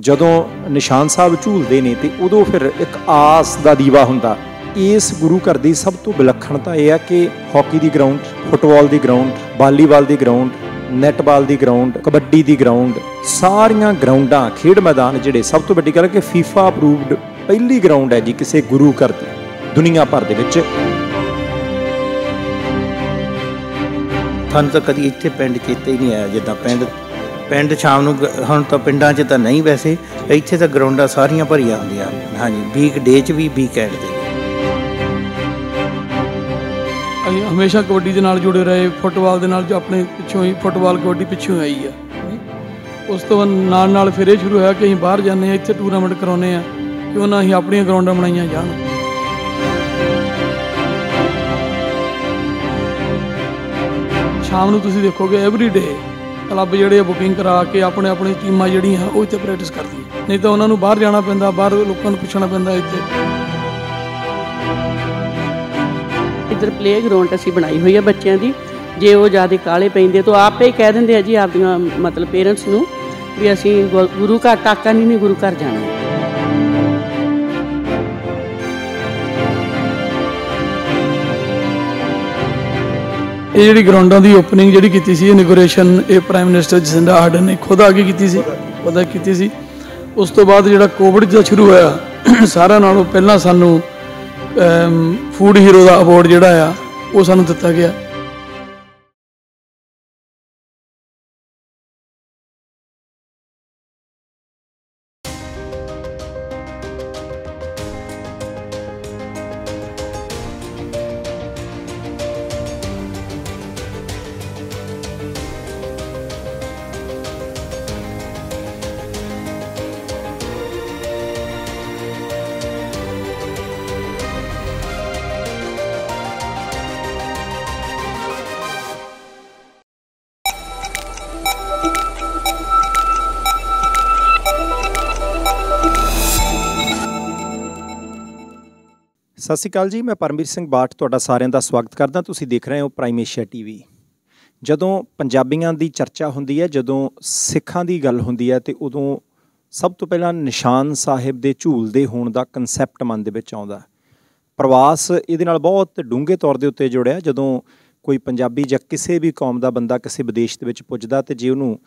ਜਦੋਂ ਨਿਸ਼ਾਨ ਸਾਹਿਬ ਝੂਲਦੇ ਨੇ ਤੇ ਉਦੋਂ ਫਿਰ ਇੱਕ ਆਸ ਦਾ ਦੀਵਾ ਹੁੰਦਾ ਇਸ ਗੁਰੂ ਘਰ ਦੀ ਸਭ ਤੋਂ ਵਿਲੱਖਣਤਾ ਇਹ ਆ ਕਿ ਹਾਕੀ ਦੀ ਗਰਾਊਂਡ ਫੁੱਟਬਾਲ ਦੀ ਗਰਾਊਂਡ ਵਾਲੀਬਾਲ ਦੀ ਗਰਾਊਂਡ ਨੈਟਬਾਲ ਦੀ ਗਰਾਊਂਡ ਕਬੱਡੀ ਦੀ ਗਰਾਊਂਡ ਸਾਰੀਆਂ ਗਰਾਊਂਡਾਂ ਖੇਡ ਮੈਦਾਨ ਜਿਹੜੇ ਸਭ ਤੋਂ ਵੱਡੀ ਗੱਲ ਹੈ ਕਿ ਫੀਫਾ ਅਪਰੂਵਡ ਪਹਿਲੀ ਗਰਾਊਂਡ ਹੈ ਜੀ ਕਿਸੇ ਗੁਰੂ ਘਰ ਦੀ ਦੁਨੀਆ ਭਰ ਦੇ ਵਿੱਚ ਤੁਹਾਨੂੰ ਤਾਂ ਕਦੀ ਇੱਥੇ ਪਿੰਡ ਕੀਤੇ ਹੀ ਨਹੀਂ ਆਇਆ ਜਿੱਦਾਂ ਪਿੰਡ ਪਿੰਡ ਸ਼ਾਮ ਨੂੰ ਹੁਣ ਤਾਂ ਪਿੰਡਾਂ 'ਚ ਤਾਂ ਨਹੀਂ ਵੈਸੇ ਇੱਥੇ ਤਾਂ ਗਰਾਊਂਡਾਂ ਸਾਰੀਆਂ ਭਰੀਆਂ ਹੁੰਦੀਆਂ ਹਾਂਜੀ ਵੀਕ ਡੇ 'ਚ ਵੀ ਵੀਕਐਂਡ ਤੇ ਅਸੀਂ ਹਮੇਸ਼ਾ ਕਬੱਡੀ ਦੇ ਨਾਲ ਜੁੜੇ ਰਹੇ ਫੁੱਟਬਾਲ ਦੇ ਨਾਲ ਜੋ ਆਪਣੇ ਪਿੱਛੋਂ ਹੀ ਫੁੱਟਬਾਲ ਕਬੱਡੀ ਪਿੱਛੋਂ ਆਈ ਆ ਉਸ ਤੋਂ ਬਾਅਦ ਨਾਲ ਨਾਲ ਫਿਰ ਇਹ ਸ਼ੁਰੂ ਹੋਇਆ ਕਿ ਅਸੀਂ ਬਾਹਰ ਜਾਂਦੇ ਆ ਇੱਥੇ ਟੂਰਨਾਮੈਂਟ ਕਰਾਉਂਦੇ ਆ ਕਿ ਉਹਨਾਂ ਅਸੀਂ ਆਪਣੀਆਂ ਗਰਾਊਂਡਾਂ ਬਣਾਈਆਂ ਜਾਣ ਸ਼ਾਮ ਨੂੰ ਤੁਸੀਂ ਦੇਖੋਗੇ ਐਵਰੀ ਡੇ ਕਲੱਬ ਜਿਹੜੇ ਬੁਕਿੰਗ ਕਰਾ ਕੇ ਆਪਣੇ ਆਪਣੀ ਟੀਮਾਂ ਜਿਹੜੀਆਂ ਉਹ ਇੱਥੇ ਪ੍ਰੈਕਟਿਸ ਕਰਦੀਆਂ ਨਹੀਂ ਤਾਂ ਉਹਨਾਂ ਨੂੰ ਬਾਹਰ ਜਾਣਾ ਪੈਂਦਾ ਬਾਹਰ ਲੋਕਾਂ ਨੂੰ ਪੁੱਛਣਾ ਪੈਂਦਾ ਇੱਥੇ ਇੱਧਰ ਪਲੇ ਗਰਾਊਂਡ ਅਸੀਂ ਬਣਾਈ ਹੋਈ ਹੈ ਬੱਚਿਆਂ ਦੀ ਜੇ ਉਹ ਜਿਆਦਾ ਕਾਲੇ ਪੈਂਦੇ ਤਾਂ ਆਪੇ ਹੀ ਕਹਿ ਦਿੰਦੇ ਆ ਜੀ ਆਪਦੀਆਂ ਮਤਲਬ ਪੇਰੈਂਟਸ ਨੂੰ ਵੀ ਅਸੀਂ ਗੁਰੂ ਘਰ ਤੱਕ ਨਹੀਂ ਨਹੀਂ ਗੁਰੂ ਘਰ ਜਾਣਾ ਇਹ ਜਿਹੜੀ ਗਰਾਊਂਡਾਂ ਦੀ ਓਪਨਿੰਗ ਜਿਹੜੀ ਕੀਤੀ ਸੀ ਇਨੋਗ੍ਰੇਸ਼ਨ ਇਹ ਪ੍ਰਾਈਮ ਮਿਨਿਸਟਰ ਜਿੰਦਾ ਆਰਡਨ ਨੇ ਖੁਦ ਆ ਕੇ ਕੀਤੀ ਸੀ ਪਤਾ ਕੀਤੀ ਸੀ ਉਸ ਤੋਂ ਬਾਅਦ ਜਿਹੜਾ ਕੋਵਿਡ ਜਦ ਸ਼ੁਰੂ ਹੋਇਆ ਸਾਰਿਆਂ ਨਾਲੋਂ ਪਹਿਲਾਂ ਸਾਨੂੰ ਫੂਡ ਹੀਰੋ ਦਾ ਅਵਾਰਡ ਜਿਹੜਾ ਆ ਉਹ ਸਾਨੂੰ ਦਿੱਤਾ ਗਿਆ ਸਤਿ ਸ਼੍ਰੀ ਅਕਾਲ ਜੀ ਮੈਂ ਪਰਮਵੀਰ ਸਿੰਘ ਬਾਠ ਤੁਹਾਡਾ ਸਾਰਿਆਂ ਦਾ ਸਵਾਗਤ ਕਰਦਾ ਤੁਸੀਂ ਦੇਖ ਰਹੇ ਹੋ ਪ੍ਰਾਈਮ ਏਸ਼ੀਆ ਟੀਵੀ ਜਦੋਂ ਪੰਜਾਬੀਆਂ ਦੀ ਚਰਚਾ ਹੁੰਦੀ ਹੈ ਜਦੋਂ ਸਿੱਖਾਂ ਦੀ ਗੱਲ ਹੁੰਦੀ ਹੈ ਤੇ ਉਦੋਂ ਸਭ ਤੋਂ ਪਹਿਲਾਂ ਨਿਸ਼ਾਨ ਸਾਹਿਬ ਦੇ ਝੂਲਦੇ ਹੋਣ ਦਾ ਕਨਸੈਪਟ ਮਨ ਦੇ ਵਿੱਚ ਆਉਂਦਾ ਪ੍ਰਵਾਸ ਇਹਦੇ ਨਾਲ ਬਹੁਤ ਡੂੰਘੇ ਤੌਰ ਦੇ ਉੱਤੇ ਜੁੜਿਆ ਜਦੋਂ ਕੋਈ ਪੰਜਾਬੀ ਜਾਂ ਕਿਸੇ ਵੀ ਕੌਮ ਦਾ ਬੰਦਾ ਕਿਸੇ ਵਿਦੇਸ਼ ਦੇ ਵਿੱਚ ਪੁੱਜਦਾ ਤੇ ਜੇ ਉਹਨੂੰ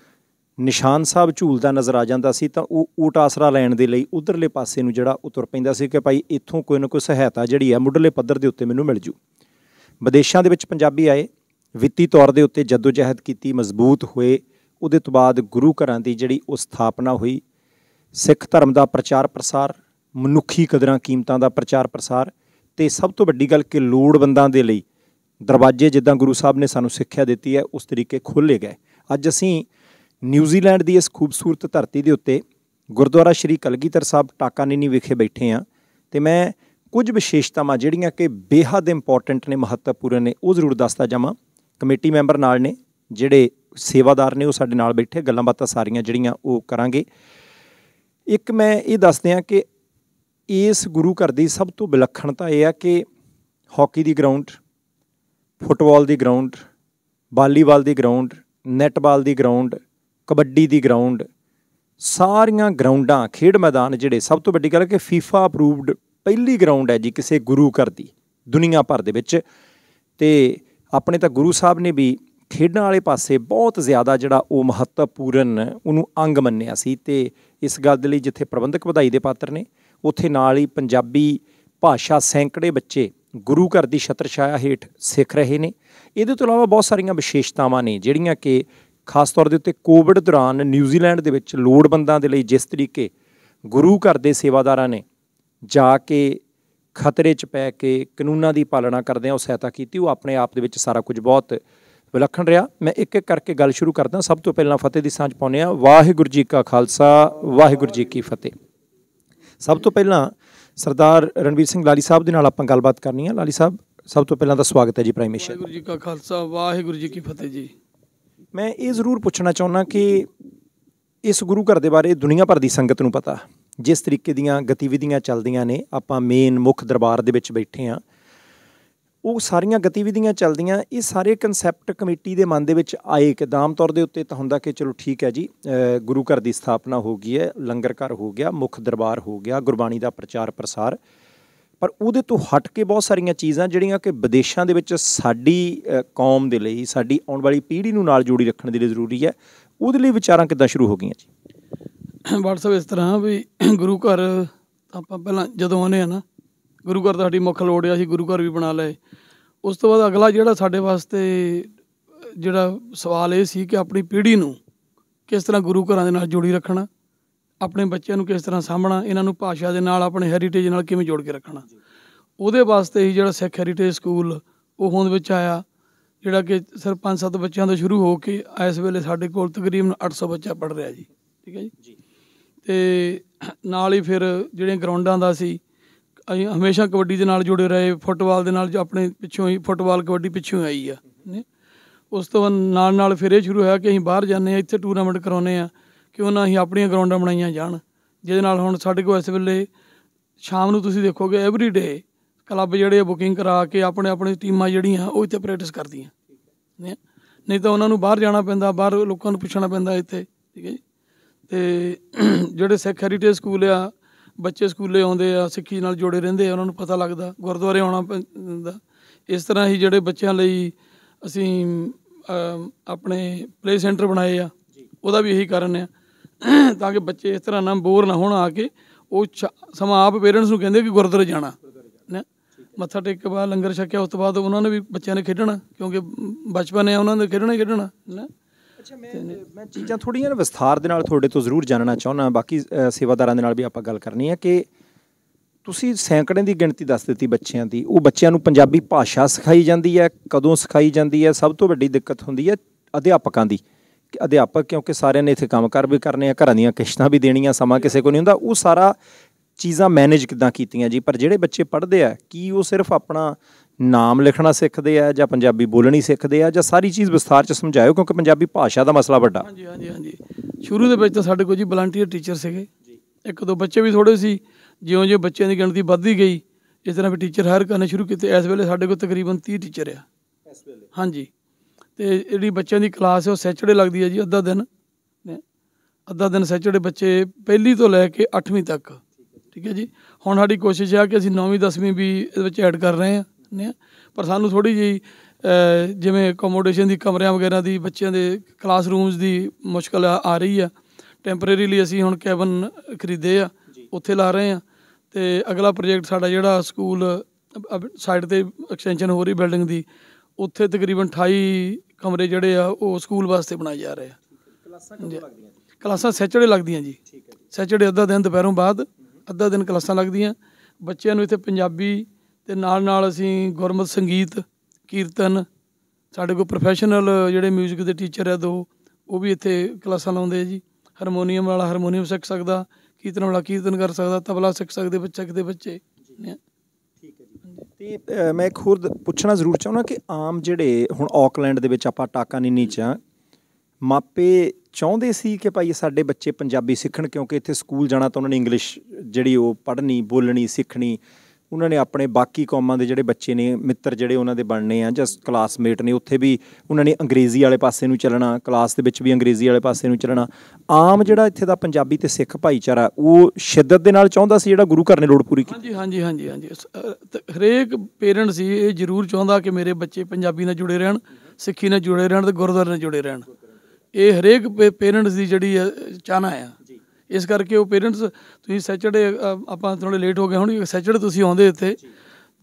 ਨਿਸ਼ਾਨ ਸਾਹਿਬ ਝੂਲਦਾ ਨਜ਼ਰ ਆ ਜਾਂਦਾ ਸੀ ਤਾਂ ਉਹ ਊਟ ਆਸਰਾ ਲੈਣ ਦੇ ਲਈ ਉਧਰਲੇ ਪਾਸੇ ਨੂੰ ਜਿਹੜਾ ਉਤਰ ਪੈਂਦਾ ਸੀ ਕਿ ਭਾਈ ਇੱਥੋਂ ਕੋਈ ਨਾ ਕੋਈ ਸਹਾਇਤਾ ਜਿਹੜੀ ਹੈ ਮੁੱਢਲੇ ਪੱਧਰ ਦੇ ਉੱਤੇ ਮੈਨੂੰ ਮਿਲ ਜੂ ਵਿਦੇਸ਼ਾਂ ਦੇ ਵਿੱਚ ਪੰਜਾਬੀ ਆਏ ਵਿੱਤੀ ਤੌਰ ਦੇ ਉੱਤੇ ਜਦੋਜਹਿਦ ਕੀਤੀ ਮਜ਼ਬੂਤ ਹੋਏ ਉਹਦੇ ਤੋਂ ਬਾਅਦ ਗੁਰੂ ਘਰਾਂ ਦੀ ਜਿਹੜੀ ਉਹ ਸਥਾਪਨਾ ਹੋਈ ਸਿੱਖ ਧਰਮ ਦਾ ਪ੍ਰਚਾਰ ਪ੍ਰਸਾਰ ਮਨੁੱਖੀ ਕਦਰਾਂ ਕੀਮਤਾਂ ਦਾ ਪ੍ਰਚਾਰ ਪ੍ਰਸਾਰ ਤੇ ਸਭ ਤੋਂ ਵੱਡੀ ਗੱਲ ਕਿ ਲੋੜਵੰਦਾਂ ਦੇ ਲਈ ਦਰਵਾਜ਼ੇ ਜਿੱਦਾਂ ਗੁਰੂ ਸਾਹਿਬ ਨੇ ਸਾਨੂੰ ਸਿੱਖਿਆ ਦਿੱਤੀ ਹੈ ਉਸ ਤਰੀਕੇ ਖੋਲੇ ਗਏ ਅੱਜ ਅਸੀਂ ਨਿਊਜ਼ੀਲੈਂਡ ਦੀ ਇਸ ਖੂਬਸੂਰਤ ਧਰਤੀ ਦੇ ਉੱਤੇ ਗੁਰਦੁਆਰਾ ਸ਼੍ਰੀ ਕਲਗੀਧਰ ਸਾਹਿਬ ਟਾਕਾਨੀਨੀ ਵਿਖੇ ਬੈਠੇ ਆ ਤੇ ਮੈਂ ਕੁਝ ਵਿਸ਼ੇਸ਼ਤਾਵਾਂ ਜਿਹੜੀਆਂ ਕਿ ਬੇਹੱਦ ਇੰਪੋਰਟੈਂਟ ਨੇ ਮਹੱਤਵਪੂਰਨ ਨੇ ਉਹ ਜ਼ਰੂਰ ਦੱਸਦਾ ਜਾਵਾਂ ਕਮੇਟੀ ਮੈਂਬਰ ਨਾਲ ਨੇ ਜਿਹੜੇ ਸੇਵਾਦਾਰ ਨੇ ਉਹ ਸਾਡੇ ਨਾਲ ਬੈਠੇ ਗੱਲਾਂ ਬਾਤਾਂ ਸਾਰੀਆਂ ਜਿਹੜੀਆਂ ਉਹ ਕਰਾਂਗੇ ਇੱਕ ਮੈਂ ਇਹ ਦੱਸਦੇ ਆ ਕਿ ਇਸ ਗੁਰੂ ਘਰ ਦੀ ਸਭ ਤੋਂ ਵਿਲੱਖਣਤਾ ਇਹ ਆ ਕਿ ਹਾਕੀ ਦੀ ਗਰਾਊਂਡ ਫੁੱਟਬਾਲ ਦੀ ਗਰਾਊਂਡ ਵਾਲੀਬਾਲ ਦੀ ਗਰਾਊਂਡ ਨੈਟਬਾਲ ਦੀ ਗਰਾਊਂਡ ਕਬੱਡੀ ਦੀ ਗਰਾਊਂਡ ਸਾਰੀਆਂ ਗਰਾਊਂਡਾਂ ਖੇਡ ਮੈਦਾਨ ਜਿਹੜੇ ਸਭ ਤੋਂ ਵੱਡੀ ਗੱਲ ਹੈ ਕਿ FIFA ਅਪਰੂਵਡ ਪਹਿਲੀ ਗਰਾਊਂਡ ਹੈ ਜੀ ਕਿਸੇ ਗੁਰੂ ਘਰ ਦੀ ਦੁਨੀਆ ਭਰ ਦੇ ਵਿੱਚ ਤੇ ਆਪਣੇ ਤਾਂ ਗੁਰੂ ਸਾਹਿਬ ਨੇ ਵੀ ਖੇਡਾਂ ਵਾਲੇ ਪਾਸੇ ਬਹੁਤ ਜ਼ਿਆਦਾ ਜਿਹੜਾ ਉਹ ਮਹੱਤਵਪੂਰਨ ਉਹਨੂੰ ਅੰਗ ਮੰਨਿਆ ਸੀ ਤੇ ਇਸ ਗੱਲ ਦੇ ਲਈ ਜਿੱਥੇ ਪ੍ਰਬੰਧਕ ਵਧਾਈ ਦੇ ਪਾਤਰ ਨੇ ਉੱਥੇ ਨਾਲ ਹੀ ਪੰਜਾਬੀ ਭਾਸ਼ਾ ਸੈਂਕੜੇ ਬੱਚੇ ਗੁਰੂ ਘਰ ਦੀ ਛਤਰਛਾਇਆ ਹੇਠ ਸਿੱਖ ਰਹੇ ਨੇ ਇਹਦੇ ਤੋਂ ਇਲਾਵਾ ਬਹੁਤ ਸਾਰੀਆਂ ਵਿਸ਼ੇਸ਼ਤਾਵਾਂ ਨੇ ਜਿਹੜੀਆਂ ਕਿ ਖਾਸ ਤੌਰ ਦੇ ਉੱਤੇ ਕੋਵਿਡ ਦੌਰਾਨ ਨਿਊਜ਼ੀਲੈਂਡ ਦੇ ਵਿੱਚ ਲੋੜਵੰਦਾਂ ਦੇ ਲਈ ਜਿਸ ਤਰੀਕੇ ਗੁਰੂ ਘਰ ਦੇ ਸੇਵਾਦਾਰਾਂ ਨੇ ਜਾ ਕੇ ਖਤਰੇ 'ਚ ਪੈ ਕੇ ਕਾਨੂੰਨਾਂ ਦੀ ਪਾਲਣਾ ਕਰਦੇ ਆ ਉਹ ਸਹਾਇਤਾ ਕੀਤੀ ਉਹ ਆਪਣੇ ਆਪ ਦੇ ਵਿੱਚ ਸਾਰਾ ਕੁਝ ਬਹੁਤ ਵਿਲੱਖਣ ਰਿਹਾ ਮੈਂ ਇੱਕ ਇੱਕ ਕਰਕੇ ਗੱਲ ਸ਼ੁਰੂ ਕਰਦਾ ਸਭ ਤੋਂ ਪਹਿਲਾਂ ਫਤਿਹ ਦੀ ਸਾਂਝ ਪਾਉਨੇ ਆ ਵਾਹਿਗੁਰੂ ਜੀ ਕਾ ਖਾਲਸਾ ਵਾਹਿਗੁਰੂ ਜੀ ਕੀ ਫਤਿਹ ਸਭ ਤੋਂ ਪਹਿਲਾਂ ਸਰਦਾਰ ਰਣਵੀਰ ਸਿੰਘ ਲਾਲੀ ਸਾਹਿਬ ਦੇ ਨਾਲ ਆਪਾਂ ਗੱਲਬਾਤ ਕਰਨੀ ਆ ਲਾਲੀ ਸਾਹਿਬ ਸਭ ਤੋਂ ਪਹਿਲਾਂ ਦਾ ਸਵਾਗਤ ਹੈ ਜੀ ਪ੍ਰਾਈਮ ਵਾਹਿਗੁਰੂ ਜੀ ਕਾ ਖਾਲਸਾ ਵਾਹਿਗੁਰੂ ਜੀ ਕੀ ਫਤਿਹ ਜੀ ਮੈਂ ਇਹ ਜ਼ਰੂਰ ਪੁੱਛਣਾ ਚਾਹੁੰਦਾ ਕਿ ਇਸ ਗੁਰੂ ਘਰ ਦੇ ਬਾਰੇ ਦੁਨੀਆ ਭਰ ਦੀ ਸੰਗਤ ਨੂੰ ਪਤਾ ਜਿਸ ਤਰੀਕੇ ਦੀਆਂ ਗਤੀਵਿਧੀਆਂ ਚੱਲਦੀਆਂ ਨੇ ਆਪਾਂ ਮੇਨ ਮੁੱਖ ਦਰਬਾਰ ਦੇ ਵਿੱਚ ਬੈਠੇ ਆ ਉਹ ਸਾਰੀਆਂ ਗਤੀਵਿਧੀਆਂ ਚੱਲਦੀਆਂ ਇਹ ਸਾਰੇ ਕਨਸੈਪਟ ਕਮੇਟੀ ਦੇ ਮਨ ਦੇ ਵਿੱਚ ਆਏ ਕਿ ਦਾਮ ਤੌਰ ਦੇ ਉੱਤੇ ਤਾਂ ਹੁੰਦਾ ਕਿ ਚਲੋ ਠੀਕ ਹੈ ਜੀ ਗੁਰੂ ਘਰ ਦੀ ਸਥਾਪਨਾ ਹੋ ਗਈ ਹੈ ਲੰਗਰ ਘਰ ਹੋ ਗਿਆ ਮੁੱਖ ਦਰਬਾਰ ਹੋ ਗਿਆ ਗੁਰਬਾਣੀ ਦਾ ਪ੍ਰਚਾਰ ਪ੍ਰਸਾਰ ਪਰ ਉਹਦੇ ਤੋਂ ਹਟ ਕੇ ਬਹੁਤ ਸਾਰੀਆਂ ਚੀਜ਼ਾਂ ਜਿਹੜੀਆਂ ਕਿ ਵਿਦੇਸ਼ਾਂ ਦੇ ਵਿੱਚ ਸਾਡੀ ਕੌਮ ਦੇ ਲਈ ਸਾਡੀ ਆਉਣ ਵਾਲੀ ਪੀੜ੍ਹੀ ਨੂੰ ਨਾਲ ਜੋੜੀ ਰੱਖਣ ਦੇ ਲਈ ਜ਼ਰੂਰੀ ਹੈ ਉਹਦੇ ਲਈ ਵਿਚਾਰਾਂ ਕਿੱਦਾਂ ਸ਼ੁਰੂ ਹੋ ਗਈਆਂ ਜੀ ਵਟਸਐਪ ਇਸ ਤਰ੍ਹਾਂ ਵੀ ਗੁਰੂ ਘਰ ਆਪਾਂ ਪਹਿਲਾਂ ਜਦੋਂ ਆਨੇ ਆ ਨਾ ਗੁਰੂ ਘਰ ਸਾਡੀ ਮੁੱਖ ਲੋੜ ਆ ਸੀ ਗੁਰੂ ਘਰ ਵੀ ਬਣਾ ਲਏ ਉਸ ਤੋਂ ਬਾਅਦ ਅਗਲਾ ਜਿਹੜਾ ਸਾਡੇ ਵਾਸਤੇ ਜਿਹੜਾ ਸਵਾਲ ਇਹ ਸੀ ਕਿ ਆਪਣੀ ਪੀੜ੍ਹੀ ਨੂੰ ਕਿਸ ਤਰ੍ਹਾਂ ਗੁਰੂ ਘਰਾਂ ਦੇ ਨਾਲ ਜੋੜੀ ਰੱਖਣਾ ਆਪਣੇ ਬੱਚਿਆਂ ਨੂੰ ਕਿਸ ਤਰ੍ਹਾਂ ਸਾਂਭਣਾ ਇਹਨਾਂ ਨੂੰ ਭਾਸ਼ਾ ਦੇ ਨਾਲ ਆਪਣੇ ਹੈਰੀਟੇਜ ਨਾਲ ਕਿਵੇਂ ਜੋੜ ਕੇ ਰੱਖਣਾ ਉਹਦੇ ਵਾਸਤੇ ਹੀ ਜਿਹੜਾ ਸਿੱਖ ਹੈਰੀਟੇਜ ਸਕੂਲ ਉਹ ਹੋਂਦ ਵਿੱਚ ਆਇਆ ਜਿਹੜਾ ਕਿ ਸਿਰ 5-7 ਬੱਚਿਆਂ ਤੋਂ ਸ਼ੁਰੂ ਹੋ ਕੇ ਇਸ ਵੇਲੇ ਸਾਡੇ ਕੋਲ ਤਕਰੀਬਨ 800 ਬੱਚਾ ਪੜ ਰਿਹਾ ਜੀ ਠੀਕ ਹੈ ਜੀ ਤੇ ਨਾਲ ਹੀ ਫਿਰ ਜਿਹੜੇ ਗਰਾਊਂਡਾਂ ਦਾ ਸੀ ਅਸੀਂ ਹਮੇਸ਼ਾ ਕਬੱਡੀ ਦੇ ਨਾਲ ਜੁੜੇ ਰਹੇ ਫੁੱਟਬਾਲ ਦੇ ਨਾਲ ਜੋ ਆਪਣੇ ਪਿੱਛੋਂ ਹੀ ਫੁੱਟਬਾਲ ਕਬੱਡੀ ਪਿੱਛੋਂ ਆਈ ਆ ਉਸ ਤੋਂ ਨਾਲ ਨਾਲ ਫਿਰ ਇਹ ਸ਼ੁਰੂ ਹੋਇਆ ਕਿ ਅਸੀਂ ਬਾਹਰ ਜਾਂਦੇ ਆ ਇੱਥੇ ਟੂਰਨਾਮੈਂਟ ਕਰਾਉਨੇ ਆ ਕਿਉਂ ਨਾ ਹੀ ਆਪਣੀਆਂ ਗਰਾਊਂਡਾਂ ਬਣਾਈਆਂ ਜਾਣ ਜਿਹਦੇ ਨਾਲ ਹੁਣ ਸਾਡੇ ਕੋਲ ਇਸ ਵੇਲੇ ਸ਼ਾਮ ਨੂੰ ਤੁਸੀਂ ਦੇਖੋਗੇ ਡੇ ਕਲੱਬ ਜਿਹੜੇ ਬੁਕਿੰਗ ਕਰਾ ਕੇ ਆਪਣੇ ਆਪਣੇ ਟੀਮਾਂ ਜਿਹੜੀਆਂ ਉਹ ਇੱਥੇ ਪ੍ਰੈਕਟਿਸ ਕਰਦੀਆਂ ਨਹੀਂ ਤਾਂ ਉਹਨਾਂ ਨੂੰ ਬਾਹਰ ਜਾਣਾ ਪੈਂਦਾ ਬਾਹਰ ਲੋਕਾਂ ਨੂੰ ਪੁੱਛਣਾ ਪੈਂਦਾ ਇੱਥੇ ਠੀਕ ਹੈ ਜੀ ਤੇ ਜਿਹੜੇ ਸਿੱਖ ਹੈਰੀਟੇਜ ਸਕੂਲ ਆ ਬੱਚੇ ਸਕੂਲੇ ਆਉਂਦੇ ਆ ਸਿੱਖੀ ਨਾਲ ਜੁੜੇ ਰਹਿੰਦੇ ਆ ਉਹਨਾਂ ਨੂੰ ਪਤਾ ਲੱਗਦਾ ਗੁਰਦੁਆਰੇ ਆਉਣਾ ਪੈਂਦਾ ਇਸ ਤਰ੍ਹਾਂ ਹੀ ਜਿਹੜੇ ਬੱਚਿਆਂ ਲਈ ਅਸੀਂ ਆਪਣੇ ਪਲੇ ਸੈਂਟਰ ਬਣਾਏ ਆ ਉਹਦਾ ਵੀ ਇਹੀ ਕਾਰਨ ਆ ਤਾਂ ਕਿ ਬੱਚੇ ਇਸ ਤਰ੍ਹਾਂ ਨਾ ਬੋਰ ਨਾ ਹੋਣ ਆ ਕੇ ਉਹ ਸਮਾਂ ਆਪ ਪੇਰੈਂਟਸ ਨੂੰ ਕਹਿੰਦੇ ਕਿ ਗੁਰਦੁਆਰੇ ਜਾਣਾ ਨਾ ਮੱਥਾ ਟੇਕ ਕੇ ਬਾਅਦ ਲੰਗਰ ਛਕਿਆ ਉਸ ਤੋਂ ਬਾਅਦ ਉਹਨਾਂ ਨੇ ਵੀ ਬੱਚਿਆਂ ਨੇ ਖੇਡਣਾ ਕਿਉਂਕਿ ਬਚਪਨ ਹੈ ਉਹਨਾਂ ਨੇ ਖੇਡਣਾ ਹੀ ਖੇਡਣਾ ਨਾ ਅੱਛਾ ਮੈਂ ਮੈਂ ਚੀਜ਼ਾਂ ਥੋੜੀਆਂ ਨਾ ਵਿਸਥਾਰ ਦੇ ਨਾਲ ਤੁਹਾਡੇ ਤੋਂ ਜ਼ਰੂਰ ਜਾਣਨਾ ਚਾਹੁੰਦਾ ਬਾਕੀ ਸੇਵਾਦਾਰਾਂ ਦੇ ਨਾਲ ਵੀ ਆਪਾਂ ਗੱਲ ਕਰਨੀ ਹੈ ਕਿ ਤੁਸੀਂ ਸੈਂਕੜੇ ਦੀ ਗਿਣਤੀ ਦੱਸ ਦਿੱਤੀ ਬੱਚਿਆਂ ਦੀ ਉਹ ਬੱਚਿਆਂ ਨੂੰ ਪੰਜਾਬੀ ਭਾਸ਼ਾ ਸਿਖਾਈ ਜਾਂਦੀ ਹੈ ਕਦੋਂ ਸਿਖਾਈ ਜਾਂਦੀ ਹੈ ਸਭ ਤੋਂ ਵੱਡੀ ਦਿੱਕਤ ਹੁੰਦੀ ਹੈ ਅਧਿਆਪਕਾਂ ਦੀ ਅਧਿਆਪਕ ਕਿਉਂਕਿ ਸਾਰਿਆਂ ਨੇ ਇੱਥੇ ਕੰਮਕਾਰ ਵੀ ਕਰਨੇ ਆ ਘਰਾਂ ਦੀਆਂ ਕਿਸ਼ਤਾਂ ਵੀ ਦੇਣੀਆਂ ਸਮਾਂ ਕਿਸੇ ਕੋ ਨਹੀਂ ਹੁੰਦਾ ਉਹ ਸਾਰਾ ਚੀਜ਼ਾਂ ਮੈਨੇਜ ਕਿਦਾਂ ਕੀਤੀਆਂ ਜੀ ਪਰ ਜਿਹੜੇ ਬੱਚੇ ਪੜ੍ਹਦੇ ਆ ਕੀ ਉਹ ਸਿਰਫ ਆਪਣਾ ਨਾਮ ਲਿਖਣਾ ਸਿੱਖਦੇ ਆ ਜਾਂ ਪੰਜਾਬੀ ਬੋਲਣੀ ਸਿੱਖਦੇ ਆ ਜਾਂ ਸਾਰੀ ਚੀਜ਼ ਵਿਸਥਾਰ ਚ ਸਮਝਾਇਓ ਕਿਉਂਕਿ ਪੰਜਾਬੀ ਭਾਸ਼ਾ ਦਾ ਮਸਲਾ ਵੱਡਾ ਹਾਂਜੀ ਹਾਂਜੀ ਹਾਂਜੀ ਸ਼ੁਰੂ ਦੇ ਵਿੱਚ ਤਾਂ ਸਾਡੇ ਕੋਲ ਜੀ ਵਲੰਟੀਅਰ ਟੀਚਰ ਸੀਗੇ ਇੱਕ ਦੋ ਬੱਚੇ ਵੀ ਥੋੜੇ ਸੀ ਜਿਉਂ-ਜਿਉਂ ਬੱਚਿਆਂ ਦੀ ਗਿਣਤੀ ਵੱਧਦੀ ਗਈ ਇਸ ਤਰ੍ਹਾਂ ਵੀ ਟੀਚਰ ਹਾਇਰ ਕਰਨੇ ਸ਼ੁਰੂ ਕੀਤੇ ਇਸ ਵੇਲੇ ਸਾਡੇ ਕੋਲ ਤਕਰੀਬਨ 30 ਟੀਚਰ ਆ ਇਸ ਵੇਲੇ ਹਾਂਜੀ ਤੇ ਜਿਹੜੀ ਬੱਚਿਆਂ ਦੀ ਕਲਾਸ ਹੈ ਉਹ ਸੈਚਰਡੇ ਲੱਗਦੀ ਹੈ ਜੀ ਅੱਧਾ ਦਿਨ ਅੱਧਾ ਦਿਨ ਸੈਚਰਡੇ ਬੱਚੇ ਪਹਿਲੀ ਤੋਂ ਲੈ ਕੇ 8ਵੀਂ ਤੱਕ ਠੀਕ ਹੈ ਜੀ ਹੁਣ ਸਾਡੀ ਕੋਸ਼ਿਸ਼ ਹੈ ਕਿ ਅਸੀਂ 9ਵੀਂ 10ਵੀਂ ਵੀ ਇਹਦੇ ਵਿੱਚ ਐਡ ਕਰ ਰਹੇ ਹਾਂ ਪਰ ਸਾਨੂੰ ਥੋੜੀ ਜਿਹੀ ਜਿਵੇਂ ਅਕੋਮੋਡੇਸ਼ਨ ਦੀ ਕਮਰਿਆਂ ਵਗੈਰਾ ਦੀ ਬੱਚਿਆਂ ਦੇ ਕਲਾਸ ਰੂਮਸ ਦੀ ਮੁਸ਼ਕਲ ਆ ਰਹੀ ਆ ਟੈਂਪਰੇਰੀਲੀ ਅਸੀਂ ਹੁਣ ਕੈਬਨ ਖਰੀਦੇ ਆ ਉੱਥੇ ਲਾ ਰਹੇ ਆ ਤੇ ਅਗਲਾ ਪ੍ਰੋਜੈਕਟ ਸਾਡਾ ਜਿਹੜਾ ਸਕੂਲ ਸਾਈਡ ਤੇ ਐਕਸਟੈਂਸ਼ਨ ਹੋ ਰਹੀ ਬਿਲਡਿੰਗ ਦੀ ਉੱਥੇ ਤਕਰੀਬਨ 28 ਕਮਰੇ ਜਿਹੜੇ ਆ ਉਹ ਸਕੂਲ ਵਾਸਤੇ ਬਣਾਏ ਜਾ ਰਹੇ ਆ ਕਲਾਸਾਂ ਕਦੋਂ ਲੱਗਦੀਆਂ ਜੀ ਕਲਾਸਾਂ ਸੈਚਰਡੇ ਲੱਗਦੀਆਂ ਜੀ ਠੀਕ ਹੈ ਸੈਚਰਡੇ ਅੱਧਾ ਦਿਨ ਦੁਪਹਿਰੋਂ ਬਾਅਦ ਅੱਧਾ ਦਿਨ ਕਲਾਸਾਂ ਲੱਗਦੀਆਂ ਬੱਚਿਆਂ ਨੂੰ ਇੱਥੇ ਪੰਜਾਬੀ ਤੇ ਨਾਲ ਨਾਲ ਅਸੀਂ ਗੁਰਮਤ ਸੰਗੀਤ ਕੀਰਤਨ ਸਾਡੇ ਕੋਲ ਪ੍ਰੋਫੈਸ਼ਨਲ ਜਿਹੜੇ 뮤직 ਦੇ ਟੀਚਰ ਆ ਦੋ ਉਹ ਵੀ ਇੱਥੇ ਕਲਾਸਾਂ ਲਾਉਂਦੇ ਆ ਜੀ ਹਾਰਮੋਨੀਅਮ ਵਾਲਾ ਹਾਰਮੋਨੀਅਮ ਸਿੱਖ ਸਕਦਾ ਕੀਰਤਨ ਵਾਲਾ ਕੀਰਤਨ ਕਰ ਸਕਦਾ ਤਬਲਾ ਸਿੱਖ ਸਕਦੇ ਬੱਚੇ ਕਿਤੇ ਬੱਚੇ ਤੇ ਮੈਂ ਇੱਕ ਹੋਰ ਪੁੱਛਣਾ ਜ਼ਰੂਰ ਚਾਹੁੰਦਾ ਕਿ ਆਮ ਜਿਹੜੇ ਹੁਣ ਆਕਲੈਂਡ ਦੇ ਵਿੱਚ ਆਪਾਂ ਟਾਕਾ ਨਹੀਂ ਨੀਚਾ ਮਾਪੇ ਚਾਹੁੰਦੇ ਸੀ ਕਿ ਭਾਈ ਸਾਡੇ ਬੱਚੇ ਪੰਜਾਬੀ ਸਿੱਖਣ ਕਿਉਂਕਿ ਇੱਥੇ ਸਕੂਲ ਜਾਣਾ ਤਾਂ ਉਹਨਾਂ ਨੇ ਇੰਗਲਿਸ਼ ਜਿਹੜੀ ਉਹ ਪੜ੍ਹਨੀ ਬੋਲਣੀ ਸਿੱਖਣੀ ਉਹਨਾਂ ਨੇ ਆਪਣੇ ਬਾਕੀ ਕੌਮਾਂ ਦੇ ਜਿਹੜੇ ਬੱਚੇ ਨੇ ਮਿੱਤਰ ਜਿਹੜੇ ਉਹਨਾਂ ਦੇ ਬਣਨੇ ਆ ਜਾਂ ਕਲਾਸਮੇਟ ਨੇ ਉੱਥੇ ਵੀ ਉਹਨਾਂ ਨੇ ਅੰਗਰੇਜ਼ੀ ਵਾਲੇ ਪਾਸੇ ਨੂੰ ਚੱਲਣਾ ਕਲਾਸ ਦੇ ਵਿੱਚ ਵੀ ਅੰਗਰੇਜ਼ੀ ਵਾਲੇ ਪਾਸੇ ਨੂੰ ਚੱਲਣਾ ਆਮ ਜਿਹੜਾ ਇੱਥੇ ਦਾ ਪੰਜਾਬੀ ਤੇ ਸਿੱਖ ਭਾਈਚਾਰਾ ਉਹ ਸ਼ਿੱਦਤ ਦੇ ਨਾਲ ਚਾਹੁੰਦਾ ਸੀ ਜਿਹੜਾ ਗੁਰੂ ਘਰ ਨੇ ਲੋੜ ਪੂਰੀ ਕੀਤੀ ਹਾਂਜੀ ਹਾਂਜੀ ਹਾਂਜੀ ਹਾਂਜੀ ਹਰੇਕ ਪੇਰੈਂਟ ਸੀ ਇਹ ਜ਼ਰੂਰ ਚਾਹੁੰਦਾ ਕਿ ਮੇਰੇ ਬੱਚੇ ਪੰਜਾਬੀ ਨਾਲ ਜੁੜੇ ਰਹਿਣ ਸਿੱਖੀ ਨਾਲ ਜੁੜੇ ਰਹਿਣ ਤੇ ਗੁਰਦੁਆਰੇ ਨਾਲ ਜੁੜੇ ਰਹਿਣ ਇਹ ਹਰੇਕ ਪੇਰੈਂਟਸ ਦੀ ਜਿਹੜੀ ਚਾਹਨਾ ਆ ਇਸ ਕਰਕੇ ਉਹ ਪੇਰੈਂਟਸ ਤੁਸੀਂ ਸੈਚਰਡੇ ਆਪਾਂ ਥੋੜੇ ਲੇਟ ਹੋ ਗਏ ਹੁਣ ਸੈਚਰਡੇ ਤੁਸੀਂ ਆਉਂਦੇ ਇੱਥੇ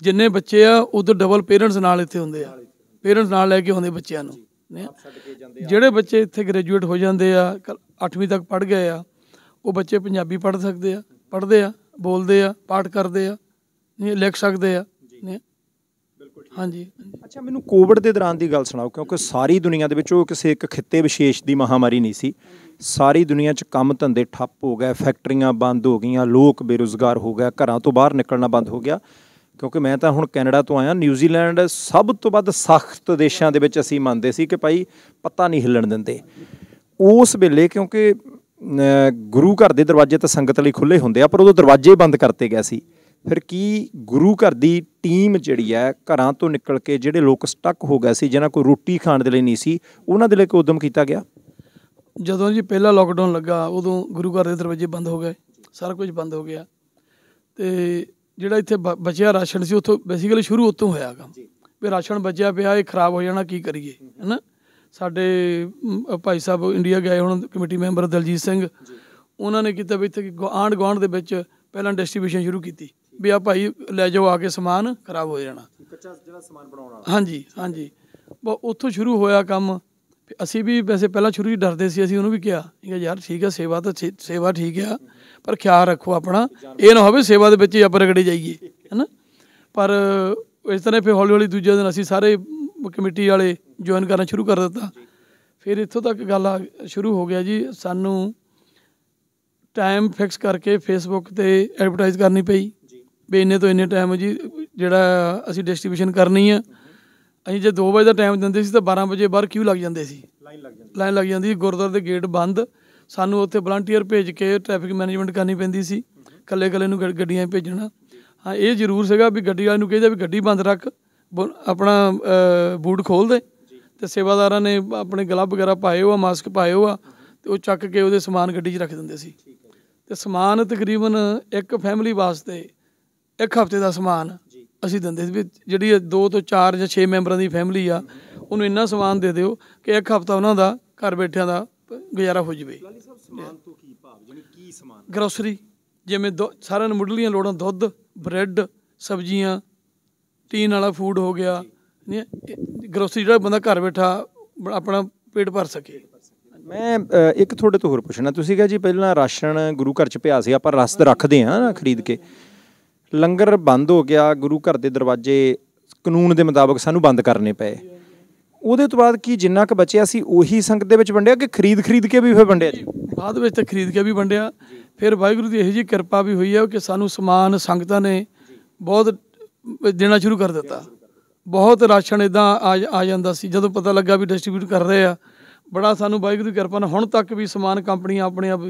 ਜਿੰਨੇ ਬੱਚੇ ਆ ਉਧਰ ਡਬਲ ਪੇਰੈਂਟਸ ਨਾਲ ਇੱਥੇ ਹੁੰਦੇ ਆ ਪੇਰੈਂਟਸ ਨਾਲ ਲੈ ਕੇ ਆਉਂਦੇ ਬੱਚਿਆਂ ਨੂੰ ਜਿਹੜੇ ਬੱਚੇ ਇੱਥੇ ਗ੍ਰੈਜੂਏਟ ਹੋ ਜਾਂਦੇ ਆ 8ਵੀਂ ਤੱਕ ਪੜ ਗਏ ਆ ਉਹ ਬੱਚੇ ਪੰਜਾਬੀ ਪੜ ਸਕਦੇ ਆ ਪੜਦੇ ਆ ਬੋਲਦੇ ਆ ਪਾਠ ਕਰਦੇ ਆ ਨਹੀਂ ਲਿਖ ਸਕਦੇ ਆ ਨਹੀਂ ਹਾਂਜੀ ਅੱਛਾ ਮੈਨੂੰ ਕੋਵਿਡ ਦੇ ਦੌਰਾਨ ਦੀ ਗੱਲ ਸੁਣਾਓ ਕਿਉਂਕਿ ਸਾਰੀ ਦੁਨੀਆ ਦੇ ਵਿੱਚ ਉਹ ਕਿਸੇ ਇੱਕ ਖਿੱਤੇ ਵਿਸ਼ੇਸ਼ ਦੀ ਮਹਾਮਾਰੀ ਨਹੀਂ ਸੀ ਸਾਰੀ ਦੁਨੀਆ 'ਚ ਕੰਮ ਧੰਦੇ ਠੱਪ ਹੋ ਗਏ ਫੈਕਟਰੀਆਂ ਬੰਦ ਹੋ ਗਈਆਂ ਲੋਕ ਬੇਰੋਜ਼ਗਾਰ ਹੋ ਗਏ ਘਰਾਂ ਤੋਂ ਬਾਹਰ ਨਿਕਲਣਾ ਬੰਦ ਹੋ ਗਿਆ ਕਿਉਂਕਿ ਮੈਂ ਤਾਂ ਹੁਣ ਕੈਨੇਡਾ ਤੋਂ ਆਇਆ ਨਿਊਜ਼ੀਲੈਂਡ ਸਭ ਤੋਂ ਵੱਧ ਸਖਤ ਦੇਸ਼ਾਂ ਦੇ ਵਿੱਚ ਅਸੀਂ ਮੰਨਦੇ ਸੀ ਕਿ ਭਾਈ ਪੱਤਾ ਨਹੀਂ ਹਿੱਲਣ ਦਿੰਦੇ ਉਸ ਵੇਲੇ ਕਿਉਂਕਿ ਗੁਰੂ ਘਰ ਦੇ ਦਰਵਾਜ਼ੇ ਤਾਂ ਸੰਗਤ ਲਈ ਖੁੱਲੇ ਹੁੰਦੇ ਆ ਪਰ ਉਦੋਂ ਦਰਵਾਜ਼ੇ ਬੰਦ ਕਰਤੇ ਗਏ ਸੀ ਫਿਰ ਕੀ ਗੁਰੂ ਘਰ ਦੀ ਟੀਮ ਜਿਹੜੀ ਹੈ ਘਰਾਂ ਤੋਂ ਨਿਕਲ ਕੇ ਜਿਹੜੇ ਲੋਕ ਸਟਕ ਹੋ ਗਏ ਸੀ ਜਿਨ੍ਹਾਂ ਕੋਈ ਰੋਟੀ ਖਾਣ ਦੇ ਲਈ ਨਹੀਂ ਸੀ ਉਹਨਾਂ ਦੇ ਲਈ ਕੋਈ ਉਦਮ ਕੀਤਾ ਗਿਆ ਜਦੋਂ ਜੀ ਪਹਿਲਾ ਲੋਕਡਾਊਨ ਲੱਗਾ ਉਦੋਂ ਗੁਰੂ ਘਰ ਦੇ ਦਰਵਾਜ਼ੇ ਬੰਦ ਹੋ ਗਏ ਸਾਰਾ ਕੁਝ ਬੰਦ ਹੋ ਗਿਆ ਤੇ ਜਿਹੜਾ ਇੱਥੇ ਬਚਿਆ ਰਾਸ਼ਨ ਸੀ ਉੱਥੋਂ ਬੇਸਿਕਲੀ ਸ਼ੁਰੂ ਉੱਥੋਂ ਹੋਇਆ ਕੰਮ ਵੀ ਰਾਸ਼ਨ ਬਚਿਆ ਪਿਆ ਇਹ ਖਰਾਬ ਹੋ ਜਾਣਾ ਕੀ ਕਰੀਏ ਹੈਨਾ ਸਾਡੇ ਭਾਈ ਸਾਹਿਬ ਇੰਡੀਆ ਗਏ ਹੁਣ ਕਮੇਟੀ ਮੈਂਬਰ ਦਲਜੀਤ ਸਿੰਘ ਉਹਨਾਂ ਨੇ ਕੀਤਾ ਵੀ ਇੱਥੇ ਆਂਡ ਗਵਾਂਡ ਦੇ ਵਿੱਚ ਪਹਿਲਾਂ ਡਿਸਟ੍ਰੀਬਿਊਸ਼ਨ ਸ਼ੁਰੂ ਕੀਤੀ ਵੀ ਆ ਭਾਈ ਲੈ ਜਾਓ ਆ ਕੇ ਸਮਾਨ ਖਰਾਬ ਹੋ ਜਾਣਾ ਕੱਚਾ ਜਿਹੜਾ ਸਮਾਨ ਬਣਾਉਣਾ ਹਾਂਜੀ ਹਾਂਜੀ ਉੱਥੋਂ ਸ਼ੁਰੂ ਹੋਇਆ ਕੰਮ ਅਸੀਂ ਵੀ ਵੈਸੇ ਪਹਿਲਾਂ ਸ਼ੁਰੂ ਹੀ ਡਰਦੇ ਸੀ ਅਸੀਂ ਉਹਨੂੰ ਵੀ ਕਿਹਾ ਕਿ ਯਾਰ ਠੀਕ ਹੈ ਸੇਵਾ ਤਾਂ ਸੇਵਾ ਠੀਕ ਆ ਪਰ ਖਿਆਲ ਰੱਖੋ ਆਪਣਾ ਇਹ ਨਾ ਹੋਵੇ ਸੇਵਾ ਦੇ ਵਿੱਚ ਹੀ ਆਪਾਂ ਰਗੜੇ ਜਾਈਏ ਹੈਨਾ ਪਰ ਇਸ ਤਰ੍ਹਾਂ ਫਿਰ ਹੌਲੀ ਹੌਲੀ ਦੂਜੇ ਦਿਨ ਅਸੀਂ ਸਾਰੇ ਕਮੇਟੀ ਵਾਲੇ ਜੁਆਇਨ ਕਰਨਾ ਸ਼ੁਰੂ ਕਰ ਦਿੱਤਾ ਫਿਰ ਇੱਥੋਂ ਤੱਕ ਗੱਲ ਸ਼ੁਰੂ ਹੋ ਗਿਆ ਜੀ ਸਾਨੂੰ ਟਾਈਮ ਫਿਕਸ ਕਰਕੇ ਫੇਸਬੁੱਕ ਤੇ ਐਡਵਰਟਾਈਜ਼ ਕਰਨੀ ਪਈ ਵੀ ਇੰਨੇ ਤੋਂ ਇੰਨੇ ਟਾਈਮ ਜੀ ਜਿਹੜਾ ਅਸੀਂ ਡਿਸਟ੍ਰੀਬਿਊਸ਼ਨ ਕਰਨੀ ਆ ਅਸੀਂ ਜੇ 2 ਵਜੇ ਦਾ ਟਾਈਮ ਦਿੰਦੇ ਸੀ ਤਾਂ 12 ਵਜੇ ਬਾਹਰ ਕਿਉਂ ਲੱਗ ਜਾਂਦੇ ਸੀ ਲਾਈਨ ਲੱਗ ਜਾਂਦੀ ਲਾਈਨ ਲੱਗ ਜਾਂਦੀ ਗੁਰਦੁਆਰੇ ਦੇ ਗੇਟ ਬੰਦ ਸਾਨੂੰ ਉੱਥੇ ਵਲੰਟੀਅਰ ਭੇਜ ਕੇ ਟ੍ਰੈਫਿਕ ਮੈਨੇਜਮੈਂਟ ਕਰਨੀ ਪੈਂਦੀ ਸੀ ਕੱਲੇ ਕੱਲੇ ਨੂੰ ਗੱਡੀਆਂ ਭੇਜਣਾ ਹਾਂ ਇਹ ਜ਼ਰੂਰ ਸੀਗਾ ਵੀ ਗੱਡੀ ਵਾਲੇ ਨੂੰ ਕਹੀਦਾ ਵੀ ਗੱਡੀ ਬੰਦ ਰੱਖ ਆਪਣਾ ਬੂਟ ਖੋਲ ਦੇ ਤੇ ਸੇਵਾਦਾਰਾਂ ਨੇ ਆਪਣੇ ਗਲਬ ਵਗੈਰਾ ਪਾਏ ਹੋਆ ਮਾਸਕ ਪਾਏ ਹੋਆ ਤੇ ਉਹ ਚੱਕ ਕੇ ਉਹਦੇ ਸਮਾਨ ਗੱਡੀ 'ਚ ਰੱਖ ਦਿੰਦੇ ਸੀ ਤੇ ਸਮਾਨ ਤਕਰੀਬਨ ਇੱਕ ਫੈਮਿਲੀ ਵਾਸਤੇ ਇੱਕ ਹਫ਼ਤੇ ਦਾ ਸਮਾਨ ਅਸੀਂ ਦਿੰਦੇ ਸੀ ਵੀ ਜਿਹੜੀ 2 ਤੋਂ 4 ਜਾਂ 6 ਮੈਂਬਰਾਂ ਦੀ ਫੈਮਿਲੀ ਆ ਉਹਨੂੰ ਇੰਨਾ ਸਮਾਨ ਦੇ ਦਿਓ ਕਿ ਇੱਕ ਹਫਤਾ ਉਹਨਾਂ ਦਾ ਘਰ ਬੈਠਿਆਂ ਦਾ ਗੁਜ਼ਾਰਾ ਹੋ ਜਵੇ ਸਮਾਨ ਤੋਂ ਕੀ ਭਾਵ ਜਾਨੀ ਕੀ ਗਰੋਸਰੀ ਜਿਵੇਂ ਸਾਰਿਆਂ ਨੂੰ ਮੁੱਢਲੀਆਂ ਲੋੜਾਂ ਦੁੱਧ ਬ੍ਰੈਡ ਸਬਜ਼ੀਆਂ ਟੀਨ ਵਾਲਾ ਫੂਡ ਹੋ ਗਿਆ ਗਰੋਸਰੀ ਜਿਹੜਾ ਬੰਦਾ ਘਰ ਬੈਠਾ ਆਪਣਾ ਪੇਟ ਭਰ ਸਕੇ ਮੈਂ ਇੱਕ ਤੁਹਾਡੇ ਤੋਂ ਹੋਰ ਪੁੱਛਣਾ ਤੁਸੀਂ ਕਿਹਾ ਜੀ ਪਹਿਲਾਂ ਰਾਸ਼ਨ ਗੁਰੂ ਘਰ ਚ ਪਿਆ ਸੀ ਆਪਾਂ ਰਸਦ ਰੱਖਦੇ ਆ ਨਾ ਖਰੀਦ ਕੇ ਲੰਗਰ ਬੰਦ ਹੋ ਗਿਆ ਗੁਰੂ ਘਰ ਦੇ ਦਰਵਾਜ਼ੇ ਕਾਨੂੰਨ ਦੇ ਮੁਤਾਬਕ ਸਾਨੂੰ ਬੰਦ ਕਰਨੇ ਪਏ ਉਹਦੇ ਤੋਂ ਬਾਅਦ ਕੀ ਜਿੰਨਾ ਕੁ ਬਚਿਆ ਸੀ ਉਹੀ ਸੰਗਤ ਦੇ ਵਿੱਚ ਵੰਡਿਆ ਕਿ ਖਰੀਦ ਖਰੀਦ ਕੇ ਵੀ ਫਿਰ ਵੰਡਿਆ ਜੀ ਬਾਅਦ ਵਿੱਚ ਤਾਂ ਖਰੀਦ ਕੇ ਵੀ ਵੰਡਿਆ ਫਿਰ ਵਾਹਿਗੁਰੂ ਦੀ ਇਹੋ ਜੀ ਕਿਰਪਾ ਵੀ ਹੋਈ ਹੈ ਕਿ ਸਾਨੂੰ ਸਮਾਨ ਸੰਗਤਾਂ ਨੇ ਬਹੁਤ ਦੇਣਾ ਸ਼ੁਰੂ ਕਰ ਦਿੱਤਾ ਬਹੁਤ ਰਾਸ਼ਨ ਇਦਾਂ ਆ ਜਾਂਦਾ ਸੀ ਜਦੋਂ ਪਤਾ ਲੱਗਾ ਵੀ ਡਿਸਟ੍ਰੀਬਿਊਟ ਕਰ ਰਹੇ ਆ ਬੜਾ ਸਾਨੂੰ ਵਾਹਿਗੁਰੂ ਦੀ ਕਿਰਪਾ ਨਾਲ ਹੁਣ ਤੱਕ ਵੀ ਸਮਾਨ ਕੰਪਨੀਆਂ ਆਪਣੇ ਆਪ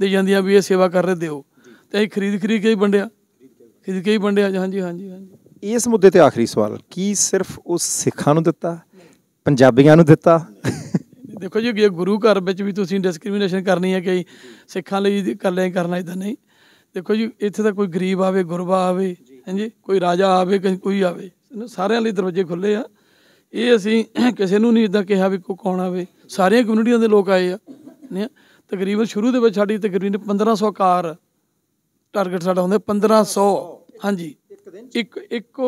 ਦੇ ਜਾਂਦੀਆਂ ਵੀ ਇਹ ਸੇਵਾ ਕਰ ਰਹੇ ਦਿਓ ਤੇ ਅਸੀਂ ਖਰੀਦ ਖਰੀਦ ਕੇ ਹੀ ਵੰਡਿਆ ਇਹਦੇ ਕਈ ਬੰਦੇ ਆ ਹਾਂਜੀ ਹਾਂਜੀ ਹਾਂਜੀ ਇਸ ਮੁੱਦੇ ਤੇ ਆਖਰੀ ਸਵਾਲ ਕੀ ਸਿਰਫ ਉਸ ਸਿੱਖਾਂ ਨੂੰ ਦਿੱਤਾ ਪੰਜਾਬੀਆਂ ਨੂੰ ਦਿੱਤਾ ਦੇਖੋ ਜੀ ਗੁਰੂ ਘਰ ਵਿੱਚ ਵੀ ਤੁਸੀਂ ਡਿਸਕ੍ਰਿਮੀਨੇਸ਼ਨ ਕਰਨੀ ਹੈ ਕਿ ਸਿੱਖਾਂ ਲਈ ਇਕੱਲੇ ਕਰਨਾ ਇਦਾਂ ਨਹੀਂ ਦੇਖੋ ਜੀ ਇੱਥੇ ਤਾਂ ਕੋਈ ਗਰੀਬ ਆਵੇ ਗੁਰਬਾ ਆਵੇ ਹਾਂਜੀ ਕੋਈ ਰਾਜਾ ਆਵੇ ਕੋਈ ਆਵੇ ਸਾਰਿਆਂ ਲਈ ਦਰਵਾਜ਼ੇ ਖੁੱਲੇ ਆ ਇਹ ਅਸੀਂ ਕਿਸੇ ਨੂੰ ਨਹੀਂ ਇਦਾਂ ਕਿਹਾ ਵੀ ਕੋ ਕੌਣ ਆਵੇ ਸਾਰੀਆਂ ਕਮਿਊਨਿਟੀਆਂ ਦੇ ਲੋਕ ਆਏ ਆ ਤਕਰੀਬਨ ਸ਼ੁਰੂ ਦੇ ਵਿੱਚ ਸਾਡੀ ਤਕਰੀਬਨ 1500 ਕਾਰ ਟਾਰਗੇਟ ਸਾਡਾ ਹੁੰਦਾ 1500 ਹਾਂਜੀ ਇੱਕ ਇੱਕ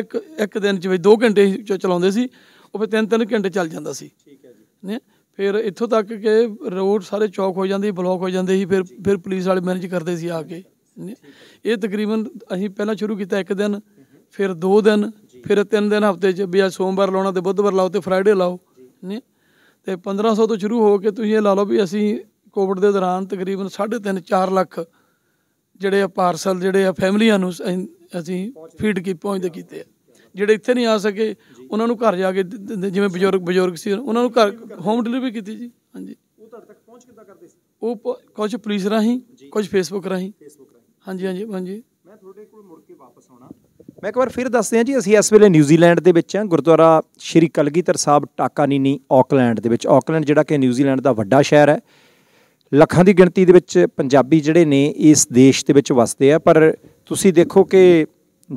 ਇੱਕ ਇੱਕ ਦਿਨ ਚ ਵਿੱਚ 2 ਘੰਟੇ ਚਲਾਉਂਦੇ ਸੀ ਉਹ ਫਿਰ 3-3 ਘੰਟੇ ਚੱਲ ਜਾਂਦਾ ਸੀ ਠੀਕ ਹੈ ਜੀ ਫਿਰ ਇੱਥੋਂ ਤੱਕ ਕਿ ਰੋਡ ਸਾਰੇ ਚੌਕ ਹੋ ਜਾਂਦੇ ਬਲੌਕ ਹੋ ਜਾਂਦੇ ਸੀ ਫਿਰ ਫਿਰ ਪੁਲਿਸ ਵਾਲੇ ਮੈਨੇਜ ਕਰਦੇ ਸੀ ਆ ਕੇ ਇਹ ਤਕਰੀਬਨ ਅਸੀਂ ਪਹਿਲਾਂ ਸ਼ੁਰੂ ਕੀਤਾ ਇੱਕ ਦਿਨ ਫਿਰ 2 ਦਿਨ ਫਿਰ 3 ਦਿਨ ਹਫਤੇ 'ਚ ਵੀ ਆ ਸੋਮਵਾਰ ਲਾਉਣਾ ਤੇ ਬੁੱਧਵਾਰ ਲਾਓ ਤੇ ਫਰਡੇ ਲਾਓ ਨੇ ਤੇ 1500 ਤੋਂ ਸ਼ੁਰੂ ਹੋ ਕੇ ਤੁਸੀਂ ਇਹ ਲਾ ਲਓ ਵੀ ਅਸੀਂ ਕੋਵਿਡ ਦੇ ਦੌਰਾਨ ਤਕਰੀਬਨ 3.5 4 ਲੱਖ ਜਿਹੜੇ ਆ ਪਾਰਸਲ ਜਿਹੜੇ ਆ ਫੈਮਲੀਆਂ ਨੂੰ ਅਸੀਂ ਫੀਡ ਕੀ ਪਹੁੰਚਦੇ ਕੀਤੇ ਆ ਜਿਹੜੇ ਇੱਥੇ ਨਹੀਂ ਆ ਸਕੇ ਉਹਨਾਂ ਨੂੰ ਘਰ ਜਾ ਕੇ ਜਿਵੇਂ ਬਜ਼ੁਰਗ ਬਜ਼ੁਰਗ ਸੀ ਉਹਨਾਂ ਨੂੰ ਘਰ ਹੋਮ ਡਿਲੀਵਰੀ ਕੀਤੀ ਜੀ ਹਾਂਜੀ ਉਹ ਤੱਕ ਪਹੁੰਚ ਕਿੱਦਾਂ ਕਰਦੇ ਸੀ ਕੁਝ ਪੁਲਿਸ ਰਾਹੀਂ ਕੁਝ ਫੇਸਬੁੱਕ ਰਾਹੀਂ ਹਾਂਜੀ ਹਾਂਜੀ ਹਾਂਜੀ ਮੈਂ ਤੁਹਾਡੇ ਕੋਲ ਮੁੜ ਕੇ ਵਾਪਸ ਆਉਣਾ ਮੈਂ ਇੱਕ ਵਾਰ ਫਿਰ ਦੱਸਦੇ ਹਾਂ ਜੀ ਅਸੀਂ ਇਸ ਵੇਲੇ ਨਿਊਜ਼ੀਲੈਂਡ ਦੇ ਵਿੱਚ ਹਾਂ ਗੁਰਦੁਆਰਾ ਸ਼੍ਰੀ ਕਲਗੀਧਰ ਸਾਹਿਬ ਟਾਕਾਨੀਨੀ ਆਕਲੈਂਡ ਦੇ ਵਿੱਚ ਆਕਲੈਂਡ ਜਿਹੜਾ ਕਿ ਨਿਊਜ਼ੀਲੈਂਡ ਦਾ ਵੱਡਾ ਸ਼ਹਿਰ ਹੈ ਲੱਖਾਂ ਦੀ ਗਿਣਤੀ ਦੇ ਵਿੱਚ ਪੰਜਾਬੀ ਜਿਹੜੇ ਨੇ ਇਸ ਦੇਸ਼ ਦੇ ਵਿੱਚ ਵਸਦੇ ਆ ਪਰ ਤੁਸੀਂ ਦੇਖੋ ਕਿ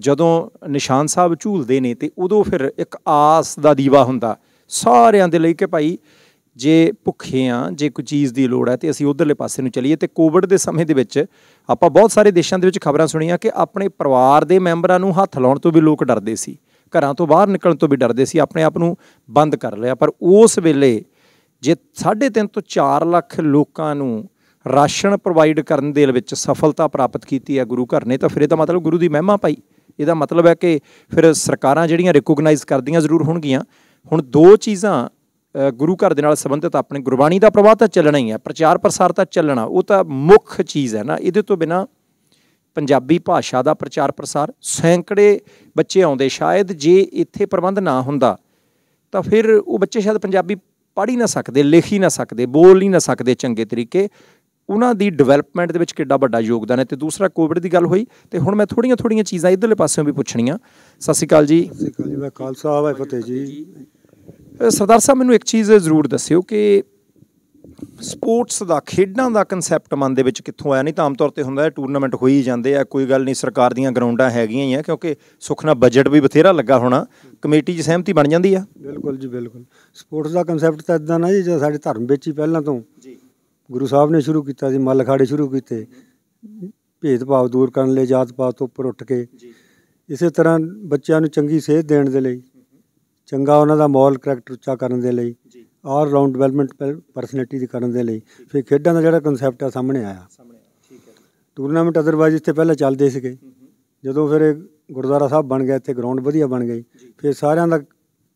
ਜਦੋਂ ਨਿਸ਼ਾਨ ਸਾਹਿਬ ਝੂਲਦੇ ਨੇ ਤੇ ਉਦੋਂ ਫਿਰ ਇੱਕ ਆਸ ਦਾ ਦੀਵਾ ਹੁੰਦਾ ਸਾਰਿਆਂ ਦੇ ਲਈ ਕਿ ਭਾਈ ਜੇ ਭੁੱਖੇ ਆ ਜੇ ਕੋਈ ਚੀਜ਼ ਦੀ ਲੋੜ ਹੈ ਤੇ ਅਸੀਂ ਉਧਰਲੇ ਪਾਸੇ ਨੂੰ ਚਲੀਏ ਤੇ ਕੋਵਿਡ ਦੇ ਸਮੇਂ ਦੇ ਵਿੱਚ ਆਪਾਂ ਬਹੁਤ ਸਾਰੇ ਦੇਸ਼ਾਂ ਦੇ ਵਿੱਚ ਖਬਰਾਂ ਸੁਣੀਆਂ ਕਿ ਆਪਣੇ ਪਰਿਵਾਰ ਦੇ ਮੈਂਬਰਾਂ ਨੂੰ ਹੱਥ ਲਾਉਣ ਤੋਂ ਵੀ ਲੋਕ ਡਰਦੇ ਸੀ ਘਰਾਂ ਤੋਂ ਬਾਹਰ ਨਿਕਲਣ ਤੋਂ ਵੀ ਡਰਦੇ ਸੀ ਆਪਣੇ ਆਪ ਨੂੰ ਬੰਦ ਕਰ ਲਿਆ ਪਰ ਉਸ ਵੇਲੇ ਜੇ 3.5 ਤੋਂ 4 ਲੱਖ ਲੋਕਾਂ ਨੂੰ ਰਾਸ਼ਨ ਪ੍ਰੋਵਾਈਡ ਕਰਨ ਦੇ ਵਿੱਚ ਸਫਲਤਾ ਪ੍ਰਾਪਤ ਕੀਤੀ ਹੈ ਗੁਰੂ ਘਰ ਨੇ ਤਾਂ ਫਿਰ ਇਹਦਾ ਮਤਲਬ ਗੁਰੂ ਦੀ ਮਹਿਮਾ ਪਾਈ ਇਹਦਾ ਮਤਲਬ ਹੈ ਕਿ ਫਿਰ ਸਰਕਾਰਾਂ ਜਿਹੜੀਆਂ ਰਿਕੋਗਨਾਈਜ਼ ਕਰਦੀਆਂ ਜ਼ਰੂਰ ਹੋਣਗੀਆਂ ਹੁਣ ਦੋ ਚੀਜ਼ਾਂ ਗੁਰੂ ਘਰ ਦੇ ਨਾਲ ਸੰਬੰਧਿਤ ਆਪਣੇ ਗੁਰਬਾਣੀ ਦਾ ਪ੍ਰਵਾਹ ਤਾਂ ਚੱਲਣਾ ਹੀ ਹੈ ਪ੍ਰਚਾਰ ਪ੍ਰਸਾਰ ਤਾਂ ਚੱਲਣਾ ਉਹ ਤਾਂ ਮੁੱਖ ਚੀਜ਼ ਹੈ ਨਾ ਇਹਦੇ ਤੋਂ ਬਿਨਾ ਪੰਜਾਬੀ ਭਾਸ਼ਾ ਦਾ ਪ੍ਰਚਾਰ ਪ੍ਰਸਾਰ ਸੈਂਕੜੇ ਬੱਚੇ ਆਉਂਦੇ ਸ਼ਾਇਦ ਜੇ ਇੱਥੇ ਪ੍ਰਬੰਧ ਨਾ ਹੁੰਦਾ ਤਾਂ ਫਿਰ ਉਹ ਬੱਚੇ ਸ਼ਾਇਦ ਪੰਜਾਬੀ ਪੜ੍ਹ ਹੀ ਨਾ ਸਕਦੇ ਲਿਖ ਹੀ ਨਾ ਸਕਦੇ ਬੋਲ ਹੀ ਨਾ ਸਕਦੇ ਚੰਗੇ ਤਰੀਕੇ ਉਹਨਾਂ ਦੀ ਡਿਵੈਲਪਮੈਂਟ ਦੇ ਵਿੱਚ ਕਿੱਡਾ ਵੱਡਾ ਯੋਗਦਾਨ ਹੈ ਤੇ ਦੂਸਰਾ ਕੋਵਿਡ ਦੀ ਗੱਲ ਹੋਈ ਤੇ ਹੁਣ ਮੈਂ ਥੋੜੀਆਂ ਥੋੜੀਆਂ ਚੀਜ਼ਾਂ ਇਧਰਲੇ ਪਾਸਿਓਂ ਵੀ ਪੁੱਛਣੀਆਂ ਸਤਿ ਸ਼੍ਰੀ ਅਕਾਲ ਜੀ ਸਤਿ ਸ਼੍ਰੀ ਅਕਾਲ ਜੀ ਮੈਂ ਖਾਲਸਾ ਵਾਹਿਗੁਰੂ ਫਤਿਹ ਜੀ ਸਰਦਾਰ ਸਾਹਿਬ ਮੈਨੂੰ ਇੱਕ ਚੀਜ਼ ਜ਼ਰੂਰ ਦੱਸਿਓ ਕਿ ਸਪੋਰਟਸ ਦਾ ਖੇਡਾਂ ਦਾ ਕਨਸੈਪਟ ਮਨ ਦੇ ਵਿੱਚ ਕਿੱਥੋਂ ਆਇਆ ਨਹੀਂ ਤਾਂ ਆਮ ਤੌਰ ਤੇ ਹੁੰਦਾ ਹੈ ਟੂਰਨਾਮੈਂਟ ਹੋਈ ਜਾਂਦੇ ਆ ਕੋਈ ਗੱਲ ਨਹੀਂ ਸਰਕਾਰ ਦੀਆਂ ਗਰਾਊਂਡਾਂ ਹੈਗੀਆਂ ਹੀ ਆ ਕਿਉਂਕਿ ਸੁਖਨਾ ਬਜਟ ਵੀ ਬਥੇਰਾ ਲੱਗਾ ਹੋਣਾ ਕਮੇਟੀ 'ਚ ਸਹਿਮਤੀ ਬਣ ਜਾਂਦੀ ਆ ਬਿਲਕੁਲ ਜੀ ਬਿਲਕੁਲ ਸਪੋਰਟਸ ਦਾ ਕਨਸੈਪਟ ਤਾਂ ਇਦਾਂ ਨਾ ਜੀ ਜਿਹੜਾ ਸਾਡੇ ਧਰਮ ਵਿੱਚ ਹੀ ਪਹਿਲਾਂ ਤੋਂ ਜੀ ਗੁਰੂ ਸਾਹਿਬ ਨੇ ਸ਼ੁਰੂ ਕੀਤਾ ਸੀ ਮੱਲ ਖਾੜੇ ਸ਼ੁਰੂ ਕੀਤੇ ਭਾਵ ਦੂਰ ਕਰਨ ਲਈ ਜਾਤ ਪਾਤ ਤੋਂ ਉੱਪਰ ਉੱਠ ਕੇ ਜੀ ਇਸੇ ਤਰ੍ਹਾਂ ਬੱਚਿਆਂ ਨੂੰ ਚੰਗੀ ਸਿਹਤ ਦੇਣ ਦੇ ਲਈ ਚੰਗਾ ਉਹਨਾਂ ਦਾ ਮੌਲ ਕਰੈਕਟਰ ਉੱਚਾ ਕਰਨ ਦੇ ਲਈ ਆਲ ਰਾਉਂਡ ਡਿਵੈਲਪਮੈਂਟ ਪਰਸਨੈਲਿਟੀ ਦੀ ਕਰਨ ਦੇ ਲਈ ਫਿਰ ਖੇਡਾਂ ਦਾ ਜਿਹੜਾ ਕਨਸੈਪਟ ਆ ਸਾਹਮਣੇ ਆਇਆ ਸਾਹਮਣੇ ਠੀਕ ਹੈ ਟੂਰਨਾਮੈਂਟ ਅਦਰਵਾਈਜ਼ ਇੱਥੇ ਪਹਿਲਾਂ ਚੱਲਦੇ ਸੀਗੇ ਜਦੋਂ ਫਿਰ ਗੁਰਦੁਆਰਾ ਸਾਹਿਬ ਬਣ ਗਿਆ ਇੱਥੇ ਗਰਾਊਂਡ ਵਧੀਆ ਬਣ ਗਈ ਫਿਰ ਸਾਰਿਆਂ ਦਾ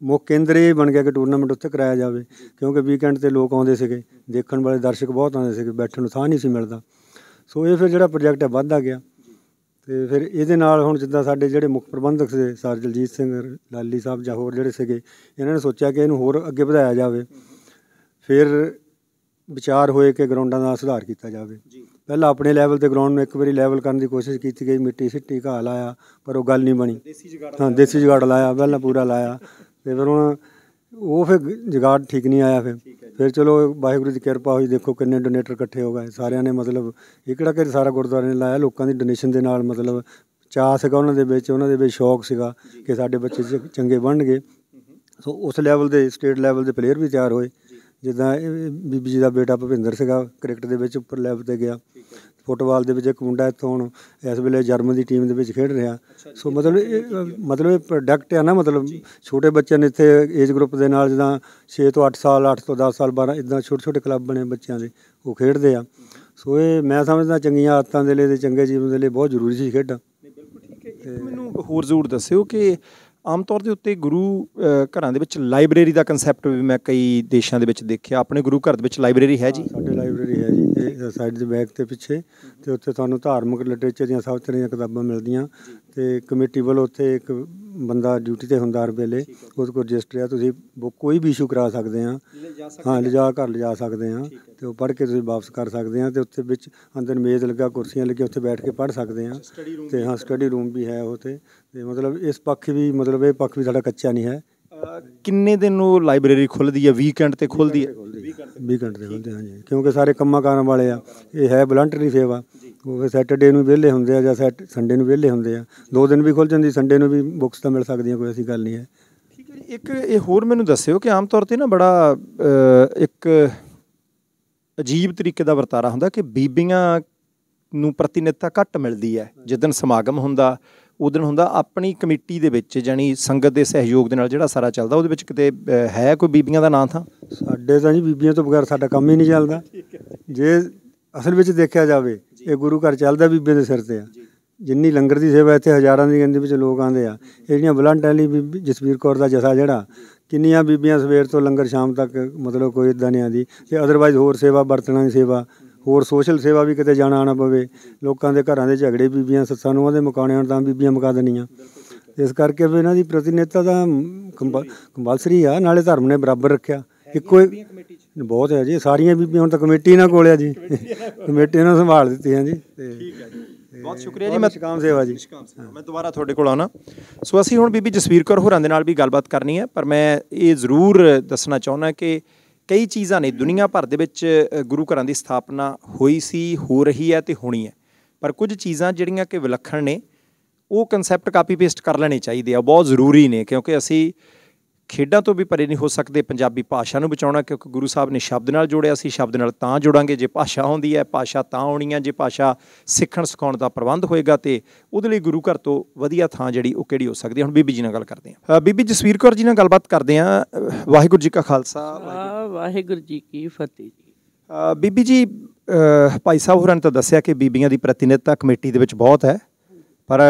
ਮੁੱਖ ਕੇਂਦਰ ਇਹ ਬਣ ਗਿਆ ਕਿ ਟੂਰਨਾਮੈਂਟ ਉੱਥੇ ਕਰਾਇਆ ਜਾਵੇ ਕਿਉਂਕਿ ਵੀਕਐਂਡ ਤੇ ਲੋਕ ਆਉਂਦੇ ਸੀਗੇ ਦੇਖਣ ਵਾਲੇ ਦਰਸ਼ਕ ਬਹੁਤ ਆਉਂਦੇ ਸੀਗੇ ਬੈਠਣ ਨੂੰ ਥਾਂ ਨਹੀਂ ਸੀ ਮਿਲਦਾ ਸੋ ਇਹ ਫਿਰ ਜਿਹੜਾ ਪ੍ਰੋਜੈਕਟ ਹੈ ਵੱਧਦਾ ਗਿਆ ਤੇ ਫਿਰ ਇਹਦੇ ਨਾਲ ਹੁਣ ਜਿੱਦਾਂ ਸਾਡੇ ਜਿਹੜੇ ਮੁੱਖ ਪ੍ਰਬੰਧਕ ਸੀ ਸਰ ਜਲਜੀਤ ਸਿੰਘ ਲਾਲੀ ਸਾਹਿਬ ਜਾਂ ਹੋਰ ਜਿਹੜੇ ਸੀਗੇ ਇਹਨਾਂ ਨੇ ਸੋਚਿਆ ਕਿ ਇਹਨੂੰ ਹੋਰ ਅੱਗੇ ਵਧਾਇਆ ਜਾਵੇ ਫਿਰ ਵਿਚਾਰ ਹੋਏ ਕਿ ਗਰਾਊਂਡਾਂ ਦਾ ਸੁਧਾਰ ਕੀਤਾ ਜਾਵੇ ਪਹਿਲਾਂ ਆਪਣੇ ਲੈਵਲ ਤੇ ਗਰਾਊਂਡ ਨੂੰ ਇੱਕ ਵਾਰੀ ਲੈਵਲ ਕਰਨ ਦੀ ਕੋਸ਼ਿਸ਼ ਕੀਤੀ ਗਈ ਮਿੱਟੀ ਸਿੱਟੀ ਘਾਹ ਲਾਇਆ ਪਰ ਉਹ ਗੱਲ ਨਹੀਂ ਬਣੀ ਹਾਂ ਦੇਸੀ ਜਗਾੜ ਲਾਇਆ ਪਹਿਲਾਂ ਪੂਰਾ ਲਾਇਆ ਤੇ ਫਿਰ ਹੁਣ ਉਹ ਫਿਰ ਜਗਾੜ ਠੀਕ ਨਹੀਂ ਆਇਆ ਫਿਰ ਫਿਰ ਚਲੋ ਵਾਹਿਗੁਰੂ ਦੀ ਕਿਰਪਾ ਹੋਈ ਦੇਖੋ ਕਿੰਨੇ ਡੋਨੇਟਰ ਇਕੱਠੇ ਹੋ ਗਏ ਸਾਰਿਆਂ ਨੇ ਮਤਲਬ ਇਹ ਕਿਹੜਾ ਕਿ ਸਾਰਾ ਗੁਰਦੁਆਰੇ ਨੇ ਲਾਇਆ ਲੋਕਾਂ ਦੀ ਡੋਨੇਸ਼ਨ ਦੇ ਨਾਲ ਮਤਲਬ ਚਾਹ ਸੀਗਾ ਉਹਨਾਂ ਦੇ ਵਿੱਚ ਉਹਨਾਂ ਦੇ ਵਿੱਚ ਸ਼ੌਕ ਸੀਗਾ ਕਿ ਸਾਡੇ ਬੱਚੇ ਚੰਗੇ ਬਣਨਗੇ ਸੋ ਉਸ ਲੈਵਲ ਦੇ ਸਟੇਟ ਲੈਵਲ ਦੇ ਪਲੇਅਰ ਵੀ ਤਿਆਰ ਹੋਏ ਜਿੱਦਾਂ ਬੀਬੀ ਜੀ ਦਾ ਬੇਟਾ ਭਵਿੰਦਰ ਸੀਗਾ ਕ੍ਰਿਕਟ ਦੇ ਵਿੱਚ ਉੱਪਰ ਲੈਵਲ ਤੇ ਗਿਆ ਫੁੱਟਬਾਲ ਦੇ ਵਿੱਚ ਇੱਕ ਮੁੰਡਾ ਇੱਥੋਂ ਹੁਣ ਇਸ ਵੇਲੇ ਜਰਮਨ ਦੀ ਟੀਮ ਦੇ ਵਿੱਚ ਖੇਡ ਰਿਹਾ ਸੋ ਮਤਲਬ ਇਹ ਮਤਲਬ ਇਹ ਪ੍ਰੋਡਕਟ ਆ ਨਾ ਮਤਲਬ ਛੋਟੇ ਬੱਚਿਆਂ ਨੇ ਇੱਥੇ ਏਜ ਗਰੁੱਪ ਦੇ ਨਾਲ ਜਿਦਾ 6 ਤੋਂ 8 ਸਾਲ 8 ਤੋਂ 10 ਸਾਲ 12 ਇਦਾਂ ਛੋਟੇ ਛੋਟੇ ਕਲੱਬ ਬਣੇ ਬੱਚਿਆਂ ਦੇ ਉਹ ਖੇਡਦੇ ਆ ਸੋ ਇਹ ਮੈਂ ਸਮਝਦਾ ਚੰਗੀਆਂ ਆਦਤਾਂ ਦੇ ਲਈ ਤੇ ਚੰਗੇ ਜੀਵਨ ਦੇ ਲਈ ਬਹੁਤ ਜ਼ਰੂਰੀ ਸੀ ਖੇਡਾਂ ਬਿਲਕੁਲ ਠੀਕ ਹੈ ਮੈਨੂੰ ਹੋਰ ਜ਼ਰੂਰ ਦੱਸਿਓ ਕਿ ਆਮ ਤੌਰ ਦੇ ਉੱਤੇ ਗੁਰੂ ਘਰਾਂ ਦੇ ਵਿੱਚ ਲਾਇਬ੍ਰੇਰੀ ਦਾ ਕਨਸੈਪਟ ਵੀ ਮੈਂ ਕਈ ਦੇਸ਼ਾਂ ਦੇ ਵਿੱਚ ਦੇਖਿਆ ਆਪਣੇ ਗੁਰੂ ਘਰ ਦੇ ਵਿੱਚ ਲਾਇਬ੍ਰੇਰੀ ਹੈ ਜੀ ਸਾਡੇ ਲਾਇਬ੍ਰੇਰੀ ਹੈ ਜੀ ਇਹ ਸਾਈਡ ਦੇ ਬੈਕ ਤੇ ਪਿੱਛੇ ਤੇ ਉੱਥੇ ਤੁਹਾਨੂੰ ਧਾਰਮਿਕ ਲਿਟਰੇਚਰ ਦੀਆਂ ਸਭ ਤਰ੍ਹਾਂ ਦੀਆਂ ਕਿਤਾਬਾਂ ਮਿਲਦੀਆਂ ਤੇ ਕਮੇਟੀ ਵੱਲੋਂ ਉੱਥੇ ਇੱਕ ਬੰਦਾ ਡਿਊਟੀ ਤੇ ਹੁੰਦਾ ਹਰ ਵੇਲੇ ਉਹਦੇ ਕੋਲ ਰਜਿਸਟਰ ਆ ਤੁਸੀਂ ਕੋਈ ਵੀ ਇਸ਼ੂ ਕਰਾ ਸਕਦੇ ਆ ਹਾਂ ਲਿਜਾ ਕਰ ਲਿਜਾ ਸਕਦੇ ਆ ਤੇ ਉਹ ਪੜ੍ਹ ਕੇ ਤੁਸੀਂ ਵਾਪਸ ਕਰ ਸਕਦੇ ਆ ਤੇ ਉੱਥੇ ਵਿੱਚ ਅੰਦਰ ਮੇਜ਼ ਲੱਗਾ ਕੁਰਸੀਆਂ ਲੱਗੀਆਂ ਉੱਥੇ ਬੈਠ ਕੇ ਪੜ੍ਹ ਸਕਦੇ ਆ ਤੇ ਹਾਂ ਸਟੱਡੀ ਰੂਮ ਵੀ ਹੈ ਉਹ ਤੇ ਮਤਲਬ ਇਸ ਪੱਖ ਵੀ ਮਤਲਬ ਇਹ ਪੱਖ ਵੀ ਸਾਡਾ ਕੱਚਾ ਨਹੀਂ ਹੈ ਕਿੰਨੇ ਦਿਨ ਨੂੰ ਲਾਇਬ੍ਰੇਰੀ ਖੁੱਲਦੀ ਹੈ ਵੀਕਐਂਡ ਤੇ ਖੁੱਲਦੀ ਹੈ ਵੀਕਐਂਡ ਤੇ ਖੁੱਲਦੀ ਹਾਂਜੀ ਕਿਉਂਕਿ ਸਾਰੇ ਕੰਮਾਂ ਕਾਰਾਂ ਵਾਲੇ ਆ ਇਹ ਹੈ ਵਲੰਟਰੀ ਸੇਵਾ ਉਹ ਸੈਟਰਡੇ ਨੂੰ ਵਿਹਲੇ ਹੁੰਦੇ ਆ ਜਾਂ ਸੰਡੇ ਨੂੰ ਵਿਹਲੇ ਹੁੰਦੇ ਆ ਦੋ ਦਿਨ ਵੀ ਖੁੱਲ ਜਾਂਦੀ ਸੰਡੇ ਨੂੰ ਵੀ ਬੁੱਕਸ ਤਾਂ ਮਿਲ ਸਕਦੀਆਂ ਕੋਈ ਐਸੀ ਗੱਲ ਨਹੀਂ ਹੈ ਠੀਕ ਹੈ ਇੱਕ ਇਹ ਹੋਰ ਮੈਨੂੰ ਦੱਸਿਓ ਕਿ ਆਮ ਤੌਰ ਤੇ ਨਾ ਬੜਾ ਇੱਕ ਅਜੀਬ ਤਰੀਕੇ ਦਾ ਵਰਤਾਰਾ ਹੁੰਦਾ ਕਿ ਬੀਬੀਆਂ ਨੂੰ ਪ੍ਰਤੀਨਿਧਤਾ ਘੱਟ ਮਿਲਦੀ ਹੈ ਜਿੱਦਨ ਸਮਾਗਮ ਹੁੰਦਾ ਉਦੋਂ ਹੁੰਦਾ ਆਪਣੀ ਕਮੇਟੀ ਦੇ ਵਿੱਚ ਜਾਨੀ ਸੰਗਤ ਦੇ ਸਹਿਯੋਗ ਦੇ ਨਾਲ ਜਿਹੜਾ ਸਾਰਾ ਚੱਲਦਾ ਉਹਦੇ ਵਿੱਚ ਕਿਤੇ ਹੈ ਕੋਈ ਬੀਬੀਆਂ ਦਾ ਨਾਂ ਤਾਂ ਸਾਡੇ ਤਾਂ ਜੀ ਬੀਬੀਆਂ ਤੋਂ ਬਗੈਰ ਸਾਡਾ ਕੰਮ ਹੀ ਨਹੀਂ ਚੱਲਦਾ ਜੇ ਅਸਲ ਵਿੱਚ ਦੇਖਿਆ ਜਾਵੇ ਇਹ ਗੁਰੂ ਘਰ ਚੱਲਦਾ ਬੀਬੀਆਂ ਦੇ ਸਿਰ ਤੇ ਆ ਜਿੰਨੀ ਲੰਗਰ ਦੀ ਸੇਵਾ ਇੱਥੇ ਹਜ਼ਾਰਾਂ ਦੀ ਗਿਣਤੀ ਵਿੱਚ ਲੋਕ ਆਉਂਦੇ ਆ ਇਹ ਜਿਹੜੀਆਂ ਬੀਬੀ ਜਸਵੀਰ ਕੌਰ ਦਾ ਜਸਾ ਜਿਹੜਾ ਕਿੰਨੀਆਂ ਬੀਬੀਆਂ ਸਵੇਰ ਤੋਂ ਲੰਗਰ ਸ਼ਾਮ ਤੱਕ ਮਤਲਬ ਕੋਈ ਇਦਾਂ ਨਹੀਂ ਆਦੀ ਤੇ ਅਦਰਵਾਈਜ਼ ਹੋਰ ਸੇਵਾ ਬਰਤਨਾਂ ਦੀ ਸੇਵਾ ਹੋਰ ਸੋਸ਼ਲ ਸੇਵਾ ਵੀ ਕਿਤੇ ਜਾਣਾ ਆਣਾ ਪਵੇ ਲੋਕਾਂ ਦੇ ਘਰਾਂ ਦੇ ਝਗੜੇ ਬੀਬੀਆਂ ਸੱਸਾਂ ਨੂੰ ਉਹਦੇ ਮਕਾਣੇ ਹਣ ਤਾਂ ਬੀਬੀਆਂ ਮਕਾ ਦੇਣੀਆਂ ਇਸ ਕਰਕੇ ਵੀ ਇਹਨਾਂ ਦੀ ਪ੍ਰਤੀਨਿਧਤਾ ਦਾ ਕੰਪਲਸਰੀ ਆ ਨਾਲੇ ਧਰਮ ਨੇ ਬਰਾਬਰ ਰੱਖਿਆ ਇੱਕੋ ਬਹੁਤ ਹੈ ਜੀ ਸਾਰੀਆਂ ਬੀਬੀਆਂ ਹੁਣ ਤਾਂ ਕਮੇਟੀ ਨਾਲ ਕੋਲ ਆ ਜੀ ਕਮੇਟੀ ਨੇ ਸੰਭਾਲ ਦਿੱਤੀ ਹੈ ਜੀ ਠੀਕ ਹੈ ਜੀ ਬਹੁਤ ਸ਼ੁਕਰੀਆ ਜੀ ਮੈਂ ਸ਼ਕਾਮ ਸੇਵਾ ਜੀ ਮੈਂ ਦੁਬਾਰਾ ਤੁਹਾਡੇ ਕੋਲ ਆਉਣਾ ਸੋ ਅਸੀਂ ਹੁਣ ਬੀਬੀ ਜਸਵੀਰ ਕੌਰ ਹੋਰਾਂ ਦੇ ਨਾਲ ਵੀ ਗੱਲਬਾਤ ਕਰਨੀ ਹੈ ਪਰ ਮੈਂ ਇਹ ਜ਼ਰੂਰ ਦੱਸਣਾ ਚਾਹੁੰਦਾ ਕਿ ਕਈ ਚੀਜ਼ਾਂ ਨੇ ਦੁਨੀਆ ਭਰ ਦੇ ਵਿੱਚ ਗੁਰੂ ਘਰਾਂ ਦੀ ਸਥਾਪਨਾ ਹੋਈ ਸੀ ਹੋ ਰਹੀ ਹੈ ਤੇ ਹੋਣੀ ਹੈ ਪਰ ਕੁਝ ਚੀਜ਼ਾਂ ਜਿਹੜੀਆਂ ਕਿ ਵਿਲੱਖਣ ਨੇ ਉਹ ਕਨਸੈਪਟ ਕਾਪੀ ਪੇਸਟ ਕਰ ਲੈਣੇ ਚਾਹੀਦੇ ਆ ਬਹੁਤ ਜ਼ਰੂਰੀ ਨੇ ਕਿਉਂਕਿ ਅਸੀਂ ਖੇਡਾਂ ਤੋਂ ਵੀ ਪਰੇ ਨਹੀਂ ਹੋ ਸਕਦੇ ਪੰਜਾਬੀ ਭਾਸ਼ਾ ਨੂੰ ਬਚਾਉਣਾ ਕਿਉਂਕਿ ਗੁਰੂ ਸਾਹਿਬ ਨੇ ਸ਼ਬਦ ਨਾਲ ਜੋੜਿਆ ਸੀ ਸ਼ਬਦ ਨਾਲ ਤਾਂ ਜੋੜਾਂਗੇ ਜੇ ਭਾਸ਼ਾ ਹੁੰਦੀ ਹੈ ਭਾਸ਼ਾ ਤਾਂ ਆਉਣੀ ਹੈ ਜੇ ਭਾਸ਼ਾ ਸਿੱਖਣ ਸਿਖਾਉਣ ਦਾ ਪ੍ਰਬੰਧ ਹੋਏਗਾ ਤੇ ਉਹਦੇ ਲਈ ਗੁਰੂ ਘਰ ਤੋਂ ਵਧੀਆ ਥਾਂ ਜਿਹੜੀ ਉਹ ਕਿਹੜੀ ਹੋ ਸਕਦੀ ਹੈ ਹੁਣ ਬੀਬੀ ਜੀ ਨਾਲ ਗੱਲ ਕਰਦੇ ਹਾਂ ਬੀਬੀ ਜਸਵੀਰ ਕੌਰ ਜੀ ਨਾਲ ਗੱਲਬਾਤ ਕਰਦੇ ਆ ਵਾਹਿਗੁਰੂ ਜੀ ਕਾ ਖਾਲਸਾ ਵਾਹਿਗੁਰੂ ਜੀ ਕੀ ਫਤਿਹ ਜੀ ਬੀਬੀ ਜੀ ਭਾਈ ਸਾਹਿਬ ਹੋਰਾਂ ਨੇ ਤਾਂ ਦੱਸਿਆ ਕਿ ਬੀਬੀਆਂ ਦੀ ਪ੍ਰਤੀਨਿਧਤਾ ਕਮੇਟੀ ਦੇ ਵਿੱਚ ਬਹੁਤ ਹੈ ਪਰ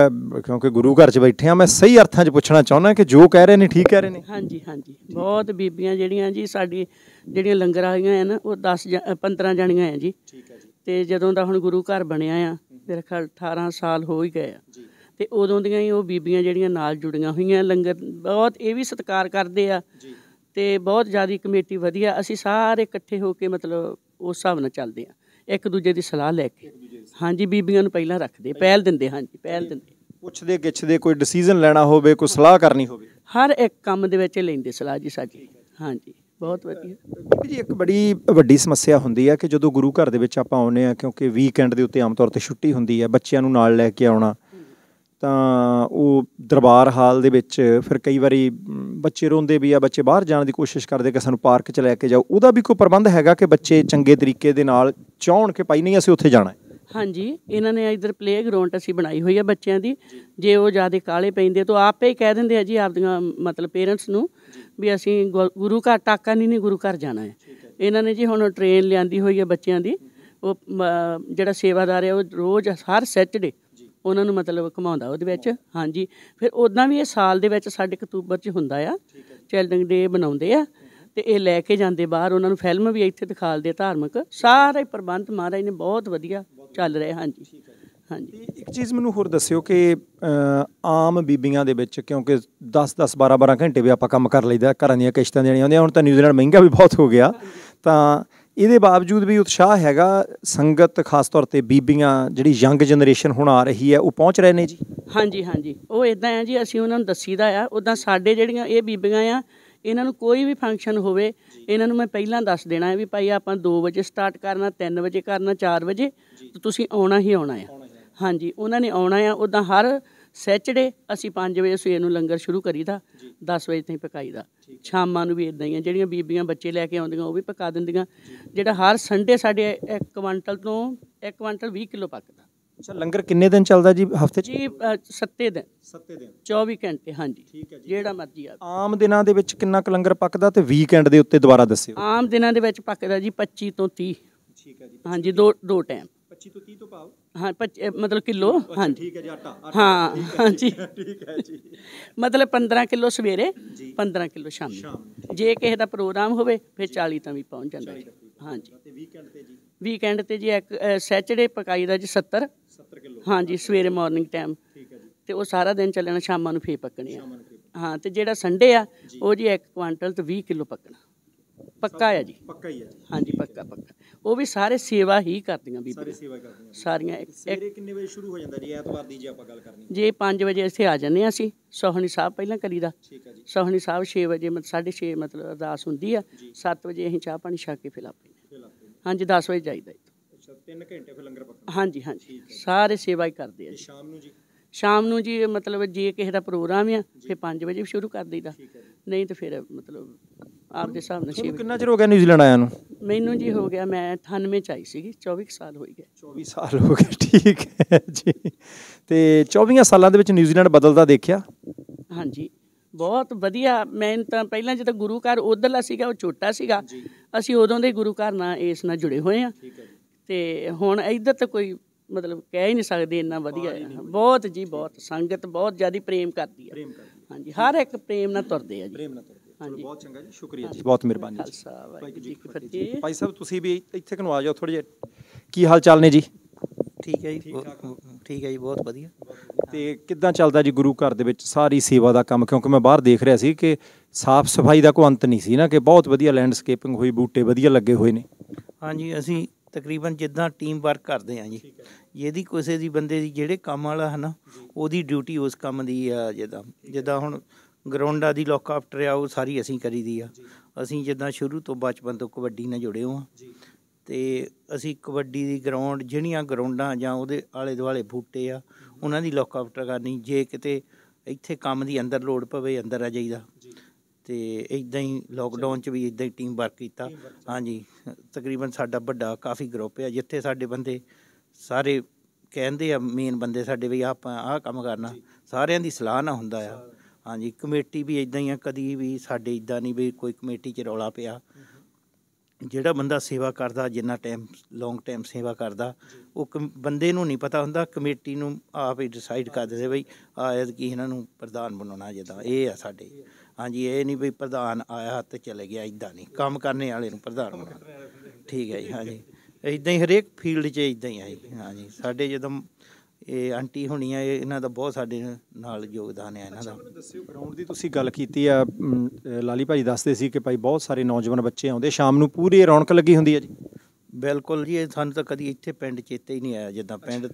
ਕਿਉਂਕਿ ਗੁਰੂ ਘਰ 'ਚ ਬੈਠੇ ਆ ਮੈਂ ਸਹੀ ਅਰਥਾਂ 'ਚ ਪੁੱਛਣਾ ਚਾਹੁੰਦਾ ਕਿ ਜੋ ਕਹਿ ਰਹੇ ਨੇ ਠੀਕ ਕਹਿ ਰਹੇ ਨੇ ਹਾਂਜੀ ਹਾਂਜੀ ਬਹੁਤ ਬੀਬੀਆਂ ਜਿਹੜੀਆਂ ਜੀ ਸਾਡੀ ਜਿਹੜੀਆਂ ਲੰਗਰ ਆਈਆਂ ਆ ਨਾ ਉਹ 10 15 ਜਣੀਆਂ ਆ ਜੀ ਠੀਕ ਹੈ ਜੀ ਤੇ ਜਦੋਂ ਦਾ ਹੁਣ ਗੁਰੂ ਘਰ ਬਣਿਆ ਆ ਮੇਰੇ ਖਿਆਲ 18 ਸਾਲ ਹੋ ਹੀ ਗਏ ਆ ਜੀ ਤੇ ਉਦੋਂ ਦੀਆਂ ਹੀ ਉਹ ਬੀਬੀਆਂ ਜਿਹੜੀਆਂ ਨਾਲ ਜੁੜੀਆਂ ਹੋਈਆਂ ਲੰਗਰ ਬਹੁਤ ਇਹ ਵੀ ਸਤਿਕਾਰ ਕਰਦੇ ਆ ਜੀ ਤੇ ਬਹੁਤ ਜ਼ਿਆਦੀ ਕਮੇਟੀ ਵਧੀਆ ਅਸੀਂ ਸਾਰੇ ਇਕੱਠੇ ਹੋ ਕੇ ਮਤਲਬ ਉਸ ਹਿਸਾਬ ਨਾਲ ਚੱਲਦੇ ਆ ਇੱਕ ਦੂਜੇ ਦੀ ਸਲਾਹ ਲੈ ਕੇ ਹਾਂਜੀ ਬੀਬੀਆਂ ਨੂੰ ਪਹਿਲਾਂ ਰੱਖਦੇ ਪਹਿਲ ਦਿੰਦੇ ਹਾਂਜੀ ਪਹਿਲ ਦਿੰਦੇ ਪੁੱਛਦੇ ਗਿੱਛਦੇ ਕੋਈ ਡਿਸੀਜਨ ਲੈਣਾ ਹੋਵੇ ਕੋਈ ਸਲਾਹ ਕਰਨੀ ਹੋਵੇ ਹਰ ਇੱਕ ਕੰਮ ਦੇ ਵਿੱਚ ਲੈਂਦੇ ਸਲਾਹ ਜੀ ਸਾਡੀ ਹਾਂਜੀ ਬਹੁਤ ਵਧੀਆ ਜੀ ਇੱਕ ਬੜੀ ਵੱਡੀ ਸਮੱਸਿਆ ਹੁੰਦੀ ਹੈ ਕਿ ਜਦੋਂ ਗੁਰੂ ਘਰ ਦੇ ਵਿੱਚ ਆਪਾਂ ਆਉਨੇ ਆ ਕਿਉਂਕਿ ਵੀਕਐਂਡ ਦੇ ਉੱਤੇ ਆਮ ਤੌਰ ਤੇ ਛੁੱਟੀ ਹੁੰਦੀ ਹੈ ਬੱਚਿਆਂ ਨੂੰ ਨਾਲ ਲੈ ਕੇ ਆਉਣਾ ਤਾਂ ਉਹ ਦਰਬਾਰ ਹਾਲ ਦੇ ਵਿੱਚ ਫਿਰ ਕਈ ਵਾਰੀ ਬੱਚੇ ਰੋਂਦੇ ਵੀ ਆ ਬੱਚੇ ਬਾਹਰ ਜਾਣ ਦੀ ਕੋਸ਼ਿਸ਼ ਕਰਦੇ ਕਿ ਸਾਨੂੰ ਪਾਰਕ 'ਚ ਲੈ ਕੇ ਜਾਓ ਉਹਦਾ ਵੀ ਕੋਈ ਪ੍ਰਬੰਧ ਹੈਗਾ ਕਿ ਬੱਚੇ ਚੰਗੇ ਤਰੀਕੇ ਦੇ ਨਾਲ ਚਾਹਣ ਕਿ ਪਾਈ ਨਹੀਂ ਅਸੀਂ ਉੱਥੇ ਜਾਣਾ ਹੈ ਹਾਂਜੀ ਇਹਨਾਂ ਨੇ ਇਧਰ ਪਲੇ ਗਰਾਊਂਡ ਅਸੀਂ ਬਣਾਈ ਹੋਈ ਆ ਬੱਚਿਆਂ ਦੀ ਜੇ ਉਹ ਜਿਆਦਾ ਕਾਲੇ ਪੈਂਦੇ ਤਾਂ ਆਪੇ ਹੀ ਕਹਿ ਦਿੰਦੇ ਆ ਜੀ ਆਪਦੀਆਂ ਮਤਲਬ ਪੇਰੈਂਟਸ ਨੂੰ ਵੀ ਅਸੀਂ ਗੁਰੂ ਘਰ ਟਾਕਾ ਨਹੀਂ ਨਹੀਂ ਗੁਰੂ ਘਰ ਜਾਣਾ ਹੈ ਇਹਨਾਂ ਨੇ ਜੀ ਹੁਣ ਟ੍ਰੇਨ ਲਿਆਂਦੀ ਹੋਈ ਹੈ ਬੱਚਿਆਂ ਦੀ ਉਹ ਜਿਹੜਾ ਸੇਵਾਦਾਰ ਹੈ ਉਹ ਰੋਜ਼ ਹਰ ਸੈਟਰਡੇ ਉਹਨਾਂ ਨੂੰ ਮਤਲਬ ਘਮਾਉਂਦਾ ਉਹਦੇ ਵਿੱਚ ਹਾਂਜੀ ਫਿਰ ਉਦਾਂ ਵੀ ਇਹ ਸਾਲ ਦੇ ਵਿੱਚ ਸਾਡੇ ਅਕਤੂਬਰ 'ਚ ਹੁੰਦਾ ਆ ਚਾਈਲਡਿੰਗ ਡੇ ਬਣਾਉਂਦੇ ਆ ਤੇ ਇਹ ਲੈ ਕੇ ਜਾਂਦੇ ਬਾਹਰ ਉਹਨਾਂ ਨੂੰ ਫਿਲਮ ਵੀ ਇੱਥੇ ਦਿਖਾਲਦੇ ਧਾਰਮਿਕ ਸਾਰੇ ਪ੍ਰਬੰਧ ਮਹਾਰਾਜ ਨੇ ਬਹੁਤ ਵਧੀਆ ਚੱਲ ਰਹੇ ਹਾਂਜੀ ਹਾਂਜੀ ਇੱਕ ਚੀਜ਼ ਮੈਨੂੰ ਹੋਰ ਦੱਸਿਓ ਕਿ ਆਮ ਬੀਬੀਆਂ ਦੇ ਵਿੱਚ ਕਿਉਂਕਿ 10 10 12 12 ਘੰਟੇ ਵੀ ਆਪਾਂ ਕੰਮ ਕਰ ਲਈਦਾ ਘਰਾਂ ਦੀਆਂ ਕਿਸ਼ਤਾਂ ਦੇਣੀਆਂ ਹੁੰਦੀਆਂ ਹੁਣ ਤਾਂ ਨਿਊਜ਼ੀਲੈਂਡ ਮਹਿੰਗਾ ਵੀ ਬਹੁਤ ਹੋ ਗਿਆ ਤਾਂ ਇਹਦੇ ਬਾਵਜੂਦ ਵੀ ਉਤਸ਼ਾਹ ਹੈਗਾ ਸੰਗਤ ਖਾਸ ਤੌਰ ਤੇ ਬੀਬੀਆਂ ਜਿਹੜੀ ਯੰਗ ਜਨਰੇਸ਼ਨ ਹੁਣ ਆ ਰਹੀ ਹੈ ਉਹ ਪਹੁੰਚ ਰਹੇ ਨੇ ਜੀ ਹਾਂਜੀ ਹਾਂਜੀ ਉਹ ਇਦਾਂ ਹੈ ਜੀ ਅਸੀਂ ਉਹਨਾਂ ਨੂੰ ਦੱਸੀਦਾ ਆ ਉਦਾਂ ਸਾਡੇ ਜਿਹੜੀਆਂ ਇਹ ਬੀਬੀਆਂ ਆ ਇਹਨਾਂ ਨੂੰ ਕੋਈ ਵੀ ਫੰਕਸ਼ਨ ਹੋਵੇ ਇਹਨਾਂ ਨੂੰ ਮੈਂ ਪਹਿਲਾਂ ਦੱਸ ਦੇਣਾ ਹੈ ਵੀ ਭਾਈ ਆਪਾਂ 2 ਵਜੇ ਸਟਾਰਟ ਕਰਨਾ 3 ਵਜੇ ਕਰਨਾ 4 ਵਜੇ ਤੁਸੀਂ ਆਉਣਾ ਹੀ ਆਉਣਾ ਹੈ ਹਾਂਜੀ ਉਹਨਾਂ ਨੇ ਆਉਣਾ ਹੈ ਉਦਾਂ ਹਰ ਸੈਚਰਡੇ ਅਸੀਂ 5 ਵਜੇ ਸਵੇਰ ਨੂੰ ਲੰਗਰ ਸ਼ੁਰੂ ਕਰੀਦਾ 10 ਵਜੇ ਤੱਕ ਪਕਾਈਦਾ ਸ਼ਾਮਾਂ ਨੂੰ ਵੀ ਇਦਾਂ ਹੀ ਆ ਜਿਹੜੀਆਂ ਬੀਬੀਆਂ ਬੱਚੇ ਲੈ ਕੇ ਆਉਂਦੀਆਂ ਉਹ ਵੀ ਪਕਾ ਦਿੰਦੀਆਂ ਜਿਹੜਾ ਹਰ ਸੰਡੇ ਸਾਡੇ 1 ਕੁਇੰਟਲ ਤੋਂ 1 ਕੁਇੰਟਲ 20 ਕਿਲੋ ਪੱਕਦਾ ਅੱਛਾ ਲੰਗਰ ਕਿੰਨੇ ਦਿਨ ਚੱਲਦਾ ਜੀ ਹਫਤੇ 'ਚ ਜੀ 7 ਦਿਨ 7 ਦਿਨ 24 ਘੰਟੇ ਹਾਂਜੀ ਠੀਕ ਹੈ ਜੀ ਜਿਹੜਾ ਮਰਜ਼ੀ ਆ ਆਮ ਦਿਨਾਂ ਦੇ ਵਿੱਚ ਕਿੰਨਾ ਕੁ ਲੰਗਰ ਪੱਕਦਾ ਤੇ ਵੀਕਐਂਡ ਦੇ ਉੱਤੇ ਦੁਬਾਰਾ ਦੱਸਿਓ ਆਮ ਦਿਨਾਂ ਦੇ ਵਿੱਚ ਪੱਕਦਾ ਜੀ 25 ਤੋਂ 30 ਠੀਕ ਹੈ ਜੀ ਹਾਂਜੀ ਦੋ ਦੋ ਟਾਈਮ 25 ਤੋਂ 30 ਤੋਂ ਭਾਵ ਹਾਂ ਮਤਲਬ ਕਿਲੋ ਹਾਂਜੀ ਠੀਕ ਹੈ ਜੀ ਆਟਾ ਹਾਂ ਹਾਂਜੀ ਠੀਕ ਹੈ ਜੀ ਮਤਲਬ 15 ਕਿਲੋ ਸਵੇਰੇ 15 ਕਿਲੋ ਨੂੰ ਜੇ ਕਿਸੇ ਦਾ ਪ੍ਰੋਗਰਾਮ ਹੋਵੇ ਫਿਰ 40 ਤਾਂ ਵੀ ਪਹੁੰਚ ਜਾਂਦਾ ਹਾਂਜੀ ਤੇ ਵੀਕਐਂਡ ਤੇ ਜੀ ਵੀਕਐਂਡ ਤੇ ਜੀ ਇੱਕ ਸੈਚਰਡੇ ਪਕਾਈ ਦਾ ਜੀ 70 70 ਕਿਲੋ ਹਾਂਜੀ ਸਵੇਰੇ ਮਾਰਨਿੰਗ ਟਾਈਮ ਠੀਕ ਹੈ ਜੀ ਤੇ ਉਹ ਸਾਰਾ ਦਿਨ ਚੱਲਣਾ ਸ਼ਾਮਾਂ ਨੂੰ ਫੇਰ ਪੱਕਣੀ ਆ ਹਾਂ ਤੇ ਜਿਹੜਾ ਸੰਡੇ ਆ ਉਹ ਜੀ 1 ਕੁਆਂਟਲ ਤੇ 20 ਕਿਲੋ ਪੱਕਣਾ ਪੱਕਾ ਆ ਜੀ ਪੱਕਾ ਹੀ ਆ ਹਾਂਜੀ ਪੱਕਾ ਪੱਕਾ ਉਹ ਵੀ ਸਾਰੇ ਸੇਵਾ ਹੀ ਕਰਦੀਆਂ ਬੀਬੀ ਸਾਰੇ ਸੇਵਾ ਕਰਦੀਆਂ ਸਾਰੀਆਂ ਸਵੇਰੇ ਕਿੰਨੇ ਵਜੇ ਸ਼ੁਰੂ ਹੋ ਜਾਂਦਾ ਜੀ ਐਤਵਾਰ ਦੀ ਜੇ ਆਪਾਂ ਗੱਲ ਕਰਨੀ ਜੇ 5 ਵਜੇ ਇੱਥੇ ਆ ਜਾਂਦੇ ਆ ਅਸੀਂ ਸੋਹਣੀ ਸਾਹਿਬ ਪਹਿਲਾਂ ਕਰੀਦਾ ਠੀਕ ਆ ਜੀ ਸੋਹਣੀ ਸਾਹਿਬ 6 ਵਜੇ ਮਤਲਬ 6:30 ਮਤਲਬ ਅਰਦਾਸ ਹੁੰਦੀ ਆ 7 ਵਜੇ ਅਸੀਂ ਚਾਹ ਪਾਣੀ ਛਾ ਕੇ ਫਿਰ ਹਾਂਜੀ 10 ਵਜੇ ਜਾਈਦਾ ਤਿੰਨ ਘੰਟੇ ਫਿਰ ਲੰਗਰ ਪਕਣਾ ਹਾਂਜੀ ਹਾਂਜੀ ਸਾਰੇ ਸੇਵਾ ਹੀ ਕਰਦੇ ਆ ਜੀ ਸ਼ਾਮ ਨੂੰ ਜੀ ਸ਼ਾਮ ਨੂੰ ਜੀ ਮਤਲਬ ਜੇ ਕਿਸੇ ਦਾ ਪ੍ਰੋਗਰਾਮ ਆ ਫਿਰ 5 ਵਜੇ ਸ਼ੁਰੂ ਕਰ ਦਈਦਾ ਨਹੀਂ ਤਾਂ ਫਿਰ ਮਤਲਬ ਆਪ ਦੇ ਹਿਸਾਬ ਨਾਲ ਕਿੰਨਾ ਚਿਰ ਹੋ ਗਿਆ ਨਿਊਜ਼ੀਲੈਂਡ ਆਇਆ ਨੂੰ ਮੈਨੂੰ ਜੀ ਹੋ ਗਿਆ ਮੈਂ 98 ਚ ਆਈ ਸੀਗੀ 24 ਸਾਲ ਹੋਈ ਗਏ 24 ਸਾਲ ਹੋ ਗਏ ਠੀਕ ਹੈ ਜੀ ਤੇ 24 ਸਾਲਾਂ ਦੇ ਵਿੱਚ ਨਿਊਜ਼ੀਲੈਂਡ ਬਦਲਦਾ ਦੇਖਿਆ ਹਾਂਜੀ ਬਹੁਤ ਵਧੀਆ ਮੈਂ ਤਾਂ ਪਹਿਲਾਂ ਜਦੋਂ ਗੁਰੂ ਘਰ ਉਧਰਲਾ ਸੀਗਾ ਉਹ ਛੋਟਾ ਸੀਗਾ ਅਸੀਂ ਉਦੋਂ ਦੇ ਗੁਰੂ ਘਰ ਨਾਲ ਇਸ ਨਾਲ ਜੁੜੇ ਹੋਏ ਆ ਤੇ ਹੁਣ ਇੱਧਰ ਤਾਂ ਕੋਈ ਮਤਲਬ ਕਹਿ ਹੀ ਨਹੀਂ ਸਕਦੇ ਇੰਨਾ ਵਧੀਆ ਹੈ ਬਹੁਤ ਜੀ ਬਹੁਤ ਸੰਗਤ ਬਹੁਤ ਜ਼ਿਆਦਾ ਪ੍ਰੇਮ ਕਰਦੀ ਹੈ ਹਾਂਜੀ ਹਰ ਇੱਕ ਪ੍ਰੇਮ ਨਾਲ ਤੁਰਦੇ ਆ ਜੀ ਪ੍ਰੇਮ ਨਾਲ ਤੁਰਦੇ ਚਲੋ ਬਹੁਤ ਚੰਗਾ ਜੀ ਸ਼ੁਕਰੀਆ ਜੀ ਬਹੁਤ ਮਿਹਰਬਾਨੀ ਜੀ ਸਾਹਿਬ ਜੀ ਭਾਈ ਸਾਹਿਬ ਤੁਸੀਂ ਵੀ ਇੱਥੇ ਕਿਨੂੰ ਆ ਜਾਓ ਥੋੜੇ ਜਿਹਾ ਕੀ ਹਾਲ ਚਾਲ ਨੇ ਜੀ ਠੀਕ ਹੈ ਜੀ ਠੀਕ ਹੈ ਜੀ ਬਹੁਤ ਵਧੀਆ ਤੇ ਕਿੱਦਾਂ ਚੱਲਦਾ ਜੀ ਗੁਰੂ ਘਰ ਦੇ ਵਿੱਚ ਸਾਰੀ ਸੇਵਾ ਦਾ ਕੰਮ ਕਿਉਂਕਿ ਮੈਂ ਬਾਹਰ ਦੇਖ ਰਿਹਾ ਸੀ ਕਿ ਸਾਫ਼ ਸਫਾਈ ਦਾ ਕੋਈ ਅੰਤ ਨਹੀਂ ਸੀ ਨਾ ਕਿ ਬਹੁਤ ਵਧੀਆ ਲੈਂਡਸਕੇਪਿੰਗ ਹੋਈ ਬੂਟੇ ਵਧੀਆ ਲੱਗੇ ਹੋਏ ਨੇ ਹਾਂਜੀ ਅਸੀਂ ਤਕਰੀਬਨ ਜਿੱਦਾਂ ਟੀਮ ਵਰਕ ਕਰਦੇ ਆ ਜੀ ਇਹਦੀ ਕਿਸੇ ਦੀ ਬੰਦੇ ਦੀ ਜਿਹੜੇ ਕੰਮ ਵਾਲਾ ਹਨਾ ਉਹਦੀ ਡਿਊਟੀ ਉਸ ਕੰਮ ਦੀ ਆ ਜਿੱਦਾਂ ਜਿੱਦਾਂ ਹੁਣ ਗਰਾਊਂਡਾਂ ਦੀ ਲੁੱਕ ਆਫਟਰ ਆ ਉਹ ਸਾਰੀ ਅਸੀਂ ਕਰੀ ਦੀ ਆ ਅਸੀਂ ਜਿੱਦਾਂ ਸ਼ੁਰੂ ਤੋਂ ਬਚਪਨ ਤੋਂ ਕਬੱਡੀ ਨਾਲ ਜੁੜੇ ਹਾਂ ਤੇ ਅਸੀਂ ਕਬੱਡੀ ਦੀ ਗਰਾਊਂਡ ਜਿਹੜੀਆਂ ਗਰਾਊਂਡਾਂ ਜਾਂ ਉਹਦੇ ਆਲੇ ਦੁਆਲੇ ਬੂਟੇ ਆ ਉਹਨਾਂ ਦੀ ਲੁੱਕ ਆਫਟਰ ਕਰਨੀ ਜੇ ਕਿਤੇ ਇੱਥੇ ਕੰਮ ਦੀ ਅੰਦਰ ਲੋੜ ਪਵੇ ਅੰਦਰ ਆ ਜਾਈਦਾ ਤੇ ਇਦਾਂ ਹੀ ਲੋਕਡਾਊਨ ਚ ਵੀ ਇਦਾਂ ਹੀ ਟੀਮ ਵਰਕ ਕੀਤਾ ਹਾਂਜੀ ਤਕਰੀਬਨ ਸਾਡਾ ਵੱਡਾ ਕਾਫੀ ਗਰੁੱਪ ਹੈ ਜਿੱਥੇ ਸਾਡੇ ਬੰਦੇ ਸਾਰੇ ਕਹਿੰਦੇ ਆ ਮੇਨ ਬੰਦੇ ਸਾਡੇ ਵੀ ਆਪਾਂ ਆਹ ਕੰਮ ਕਰਨਾ ਸਾਰਿਆਂ ਦੀ ਸਲਾਹ ਨਾਲ ਹੁੰਦਾ ਆ ਹਾਂਜੀ ਕਮੇਟੀ ਵੀ ਇਦਾਂ ਹੀ ਆ ਕਦੀ ਵੀ ਸਾਡੇ ਇਦਾਂ ਨਹੀਂ ਵੀ ਕੋਈ ਕਮੇਟੀ 'ਚ ਰੌਲਾ ਪਿਆ ਜਿਹੜਾ ਬੰਦਾ ਸੇਵਾ ਕਰਦਾ ਜਿੰਨਾ ਟਾਈਮ ਲੌਂਗ ਟਾਈਮ ਸੇਵਾ ਕਰਦਾ ਉਹ ਬੰਦੇ ਨੂੰ ਨਹੀਂ ਪਤਾ ਹੁੰਦਾ ਕਮੇਟੀ ਨੂੰ ਆਪ ਹੀ ਡਿਸਾਈਡ ਕਰਦੇ ਬਈ ਆਇਤ ਕੀ ਇਹਨਾਂ ਨੂੰ ਪ੍ਰਧਾਨ ਬਣਾਉਣਾ ਜਿਹਦਾ ਇਹ ਆ ਸਾਡੇ ਹਾਂਜੀ ਇਹ ਨਹੀਂ ਵੀ ਪ੍ਰਧਾਨ ਆਇਆ ਤੇ ਚਲੇ ਗਿਆ ਇਦਾਂ ਨਹੀਂ ਕੰਮ ਕਰਨੇ ਵਾਲੇ ਨੂੰ ਪ੍ਰਧਾਨ ਬਣਾ ਠੀਕ ਹੈ ਜੀ ਹਾਂਜੀ ਇਦਾਂ ਹੀ ਹਰੇਕ ਫੀਲਡ 'ਚ ਇਦਾਂ ਹੀ ਜੀ ਹਾਂਜੀ ਸਾਡੇ ਜਦੋਂ ਇਹ ਆਂਟੀ ਹੋਣੀਆਂ ਇਹਨਾਂ ਦਾ ਬਹੁਤ ਸਾਡੇ ਨਾਲ ਯੋਗਦਾਨ ਹੈ ਇਹਨਾਂ ਦਾ ਦੱਸਿਓ ਗਰਾਊਂਡ ਦੀ ਤੁਸੀਂ ਗੱਲ ਕੀਤੀ ਆ ਲਾਲੀ ਭਾਈ ਦੱਸਦੇ ਸੀ ਕਿ ਭਾਈ ਬਹੁਤ ਸਾਰੇ ਨੌਜਵਾਨ ਬੱਚੇ ਆਉਂਦੇ ਸ਼ਾਮ ਨੂੰ ਪੂਰੀ ਰੌਣਕ ਲੱਗੀ ਹੁੰਦੀ ਹੈ ਜੀ ਬਿਲਕੁਲ ਜੀ ਸਾਨੂੰ ਤਾਂ ਕਦੀ ਇੱਥੇ ਪਿੰਡ ਚੇਤੇ ਹੀ ਨਹੀਂ ਆਇਆ ਜਿੱਦਾਂ ਪਿੰਡ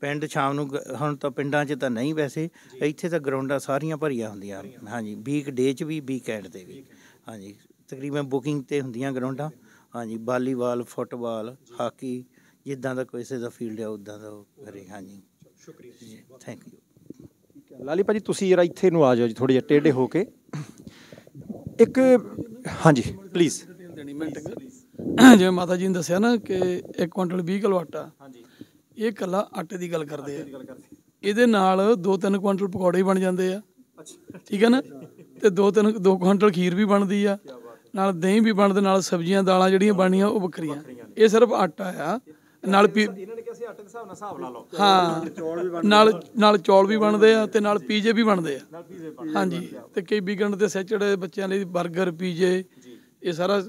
ਪਿੰਡ ਸ਼ਾਮ ਨੂੰ ਹੁਣ ਤਾਂ ਪਿੰਡਾਂ 'ਚ ਤਾਂ ਨਹੀਂ ਵੈਸੇ ਇੱਥੇ ਤਾਂ ਗਰਾਊਂਡਾਂ ਸਾਰੀਆਂ ਭਰੀਆਂ ਹੁੰਦੀਆਂ ਹਾਂਜੀ ਵੀਕ ਡੇ 'ਚ ਵੀ ਵੀਕਐਂਡ ਤੇ ਵੀ ਹਾਂਜੀ ਤਕਰੀਬਨ ਬੁਕਿੰਗ ਤੇ ਹੁੰਦੀਆਂ ਗਰਾਊਂਡਾਂ ਹਾਂਜੀ ਵਾਲੀਬਾਲ ਫੁੱਟਬਾਲ ਹਾਕੀ ਜਿੱਦਾਂ ਦਾ ਕੋਈ ਸੇ ਦਾ ਫੀਲਡ ਹੈ ਉਦਾਂ ਦਾ ਕਰੇ ਹਾਂਜੀ ਸ਼ੁਕਰੀਆ ਥੈਂਕ ਯੂ ਲਾਲੀ ਭਾਜੀ ਤੁਸੀਂ ਜਰਾ ਇੱਥੇ ਨੂੰ ਆ ਜਾਓ ਜੀ ਥੋੜੇ ਜਿਹਾ ਟੇਢੇ ਹੋ ਕੇ ਇੱਕ ਹਾਂਜੀ ਪਲੀਜ਼ ਜਿਵੇਂ ਮਾਤਾ ਜੀ ਨੇ ਦੱਸਿਆ ਨਾ ਕਿ 1 ਕੁਇੰਟਲ 20 ਕਿਲੋ ਆਟਾ ਹਾਂਜੀ ਇਹ ਕੱਲਾ ਆਟੇ ਦੀ ਗੱਲ ਕਰਦੇ ਆ ਇਹਦੇ ਨਾਲ 2-3 ਕੁਇੰਟਲ ਪਕੌੜੇ ਬਣ ਜਾਂਦੇ ਆ ਠੀਕ ਹੈ ਨਾ ਤੇ 2-3 2 ਕੁਇੰਟਲ ਖੀਰ ਵੀ ਬਣਦੀ ਆ ਨਾਲ ਦਹੀਂ ਵੀ ਬਣਦੇ ਨਾਲ ਸਬਜ਼ੀਆਂ ਦਾਲਾਂ ਜਿਹੜੀਆਂ ਬਣੀਆਂ ਉਹ ਬੱਕਰੀਆਂ ਇਹ ਸਿਰਫ ਆਟਾ ਆ ਨਾਲ ਇਹਨਾਂ ਨੇ ਕਿਹਾ ਸੀ ਆਟੇ ਦੇ ਹਿਸਾਬ ਨਾਲ ਹਿਸਾਬ ਲਓ ਹਾਂ ਨਾਲ ਨਾਲ ਚੌਲ ਵੀ ਬਣਦੇ ਆ ਤੇ ਨਾਲ ਪੀਜੇ ਵੀ ਬਣਦੇ ਆ ਹਾਂਜੀ ਤੇ ਕਈ ਵੀਕਐਂਡ ਦੇ ਸੈਚਰਡੇ ਬੱਚਿਆਂ ਲਈ 버ਗਰ ਪੀਜੇ ਇਹ ਸਾਰਾ